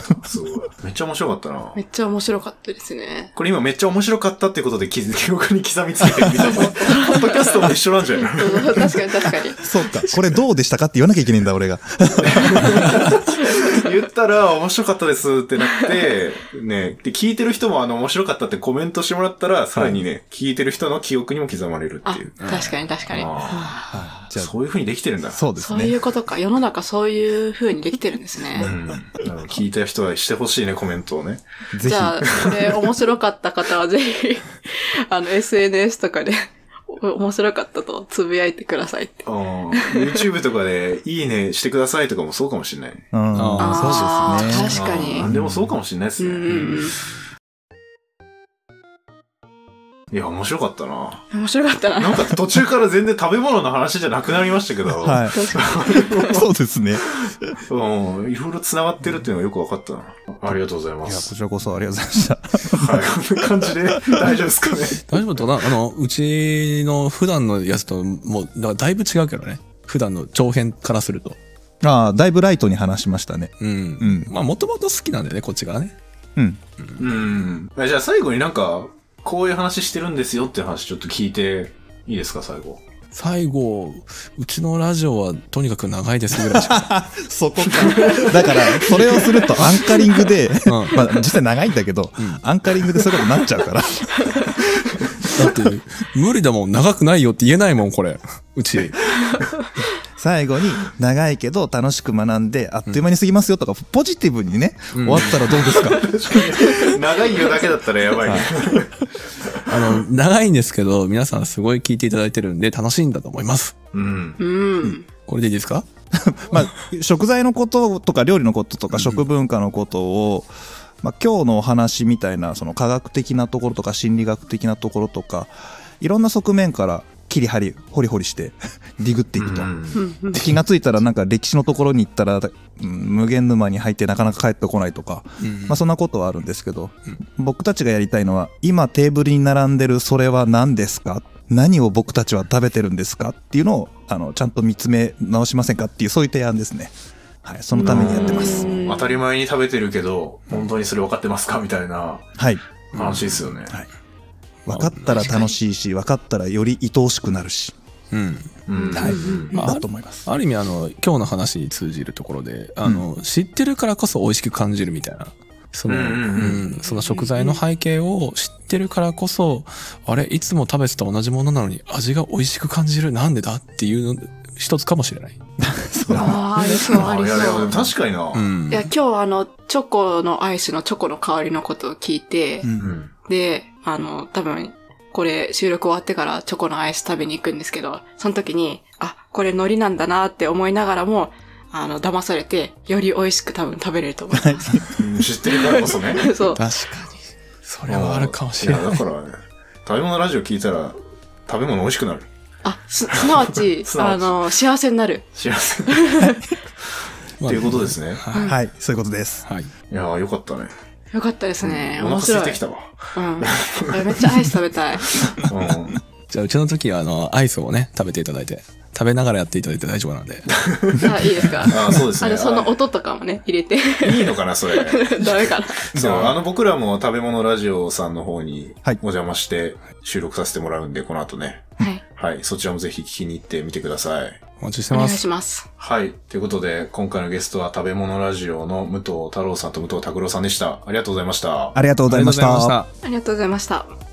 めっちゃ面白かったな。めっちゃ面白かったですね。これ今めっちゃ面白かったってことで記憶に刻みついてるみたいな。<laughs> ポッドキャストも一緒なんじゃないの確かに確かに。そうか。これどうでしたかって言わなきゃいけないんだ、俺が。言ったら面白かったですってなって、ね、で、聞いてる人もあの面白かったってコメントしてもらったら、さらにね、はい、聞いてる人の記憶にも刻まれるっていう。確かに確かに。ちゃう。そういうふうにできてるんだ。そうですね。そういうことか。世の中そういうふうにできてるんですね。うん。聞いた人はしてほしいね、コメントをね。ぜひ。じゃあ、これ面白かった方はぜひ、<laughs> あの、SNS とかで。面白かったとつぶやいてくださいって。YouTube とかで、いいねしてくださいとかもそうかもしれない。うん、あそうですね。確かに。でもそうかもしれないですね。うんいや、面白かったな。面白かったな。なんか途中から全然食べ物の話じゃなくなりましたけど。<laughs> はい。<laughs> そうですね。うん。いろいろ繋がってるっていうのがよく分かったな。ありがとうございます。いや、こちらこそありがとうございました。はい。こんな感じで大丈夫ですかね。<laughs> 大丈夫かなあの、うちの普段のやつともう、だいぶ違うけどね。普段の長編からすると。ああ、だいぶライトに話しましたね。うん。うん。まあ、もともと好きなんだよね、こっちがね。うん。うん。じゃあ最後になんか、こういう話してるんですよっていう話ちょっと聞いていいですか、最後。最後、うちのラジオはとにかく長いですぐらいしか。<laughs> そこか。だから、それをするとアンカリングで、うん、まあ実際長いんだけど、うん、アンカリングでそういうことになっちゃうから。だって、無理だもん、長くないよって言えないもん、これ。うち。最後に長いけど楽しく学んであっという間に過ぎますよとか、ポジティブにね、うん、終わったらどうですか <laughs> 長いよだけだったらやばい、ね、あの長いんですけど皆さんすごい聞いていただいてるんで楽しいんだと思います、うん、うん、これでいいですか <laughs> まあ食材のこととか料理のこととか食文化のことを、まあ、今日のお話みたいなその科学的なところとか心理学的なところとかいろんな側面から切り張りホリホリして <laughs> ディグっていくと、気が付いたらなんか歴史のところに行ったら、無限沼に入ってなかなか帰ってこないとか、まあ、そんなことはあるんですけど、僕たちがやりたいのは今テーブルに並んでるそれは何ですか何を僕たちは食べてるんですかっていうのをあのちゃんと見つめ直しませんかっていうそういう提案ですね。はい、そのためにやってます。当たり前に食べてるけど、本当にそれ分かってますかみたいなはい。話ですよね。はい分かったら楽しいし分かったらより愛おしくなるし。うん、うん、はい、まあ、だと思います。ある意味あの今日の話に通じるところで、あの、うん、知ってるからこそ美味しく感じるみたいな。その、うん、うん、その食材の背景を知ってるからこそ、あれいつも食べてた同じものなのに味が美味しく感じるなんでだっていうの一つかもしれない。ああ、ありそう、ありそう。いやいや、確かにな。うん、いや、今日あの、チョコのアイスのチョコの香りのことを聞いて、うんうん、で、あの、多分、これ収録終わってからチョコのアイス食べに行くんですけど、その時に、あ、これ海苔なんだなって思いながらも、あの、騙されて、より美味しく多分食べれると思います。知ってるからこそね。<laughs> そう。確かに。それはあるかもしれない。いや、だから、ね、食べ物ラジオ聞いたら、食べ物美味しくなる。あ、す、すなわち、<laughs> あの、幸せになる。幸せ。<laughs> っていうことですね。はい、そういうことです。はい。いやー、よかったね。よかったですね。面白い。お腹空いてきたわ。うん。めっちゃアイス食べたい。うん。じゃあ、うちの時は、あの、アイスをね、食べていただいて、食べながらやっていただいて大丈夫なんで。あ、いいですか <laughs> あ、そうですね。あれ、その音とかもね、入れて。いいのかな、それ。<laughs> ダメかな。そう、あの、僕らも食べ物ラジオさんの方にお邪魔して収録させてもらうんで、この後ね。はい。はい、そちらもぜひ聞きに行ってみてください。お待ちしてます。お願いします。はい。ということで、今回のゲストは食べ物ラジオの武藤太郎さんと武藤拓郎さんでした。ありがとうございました。ありがとうございました。ありがとうございました。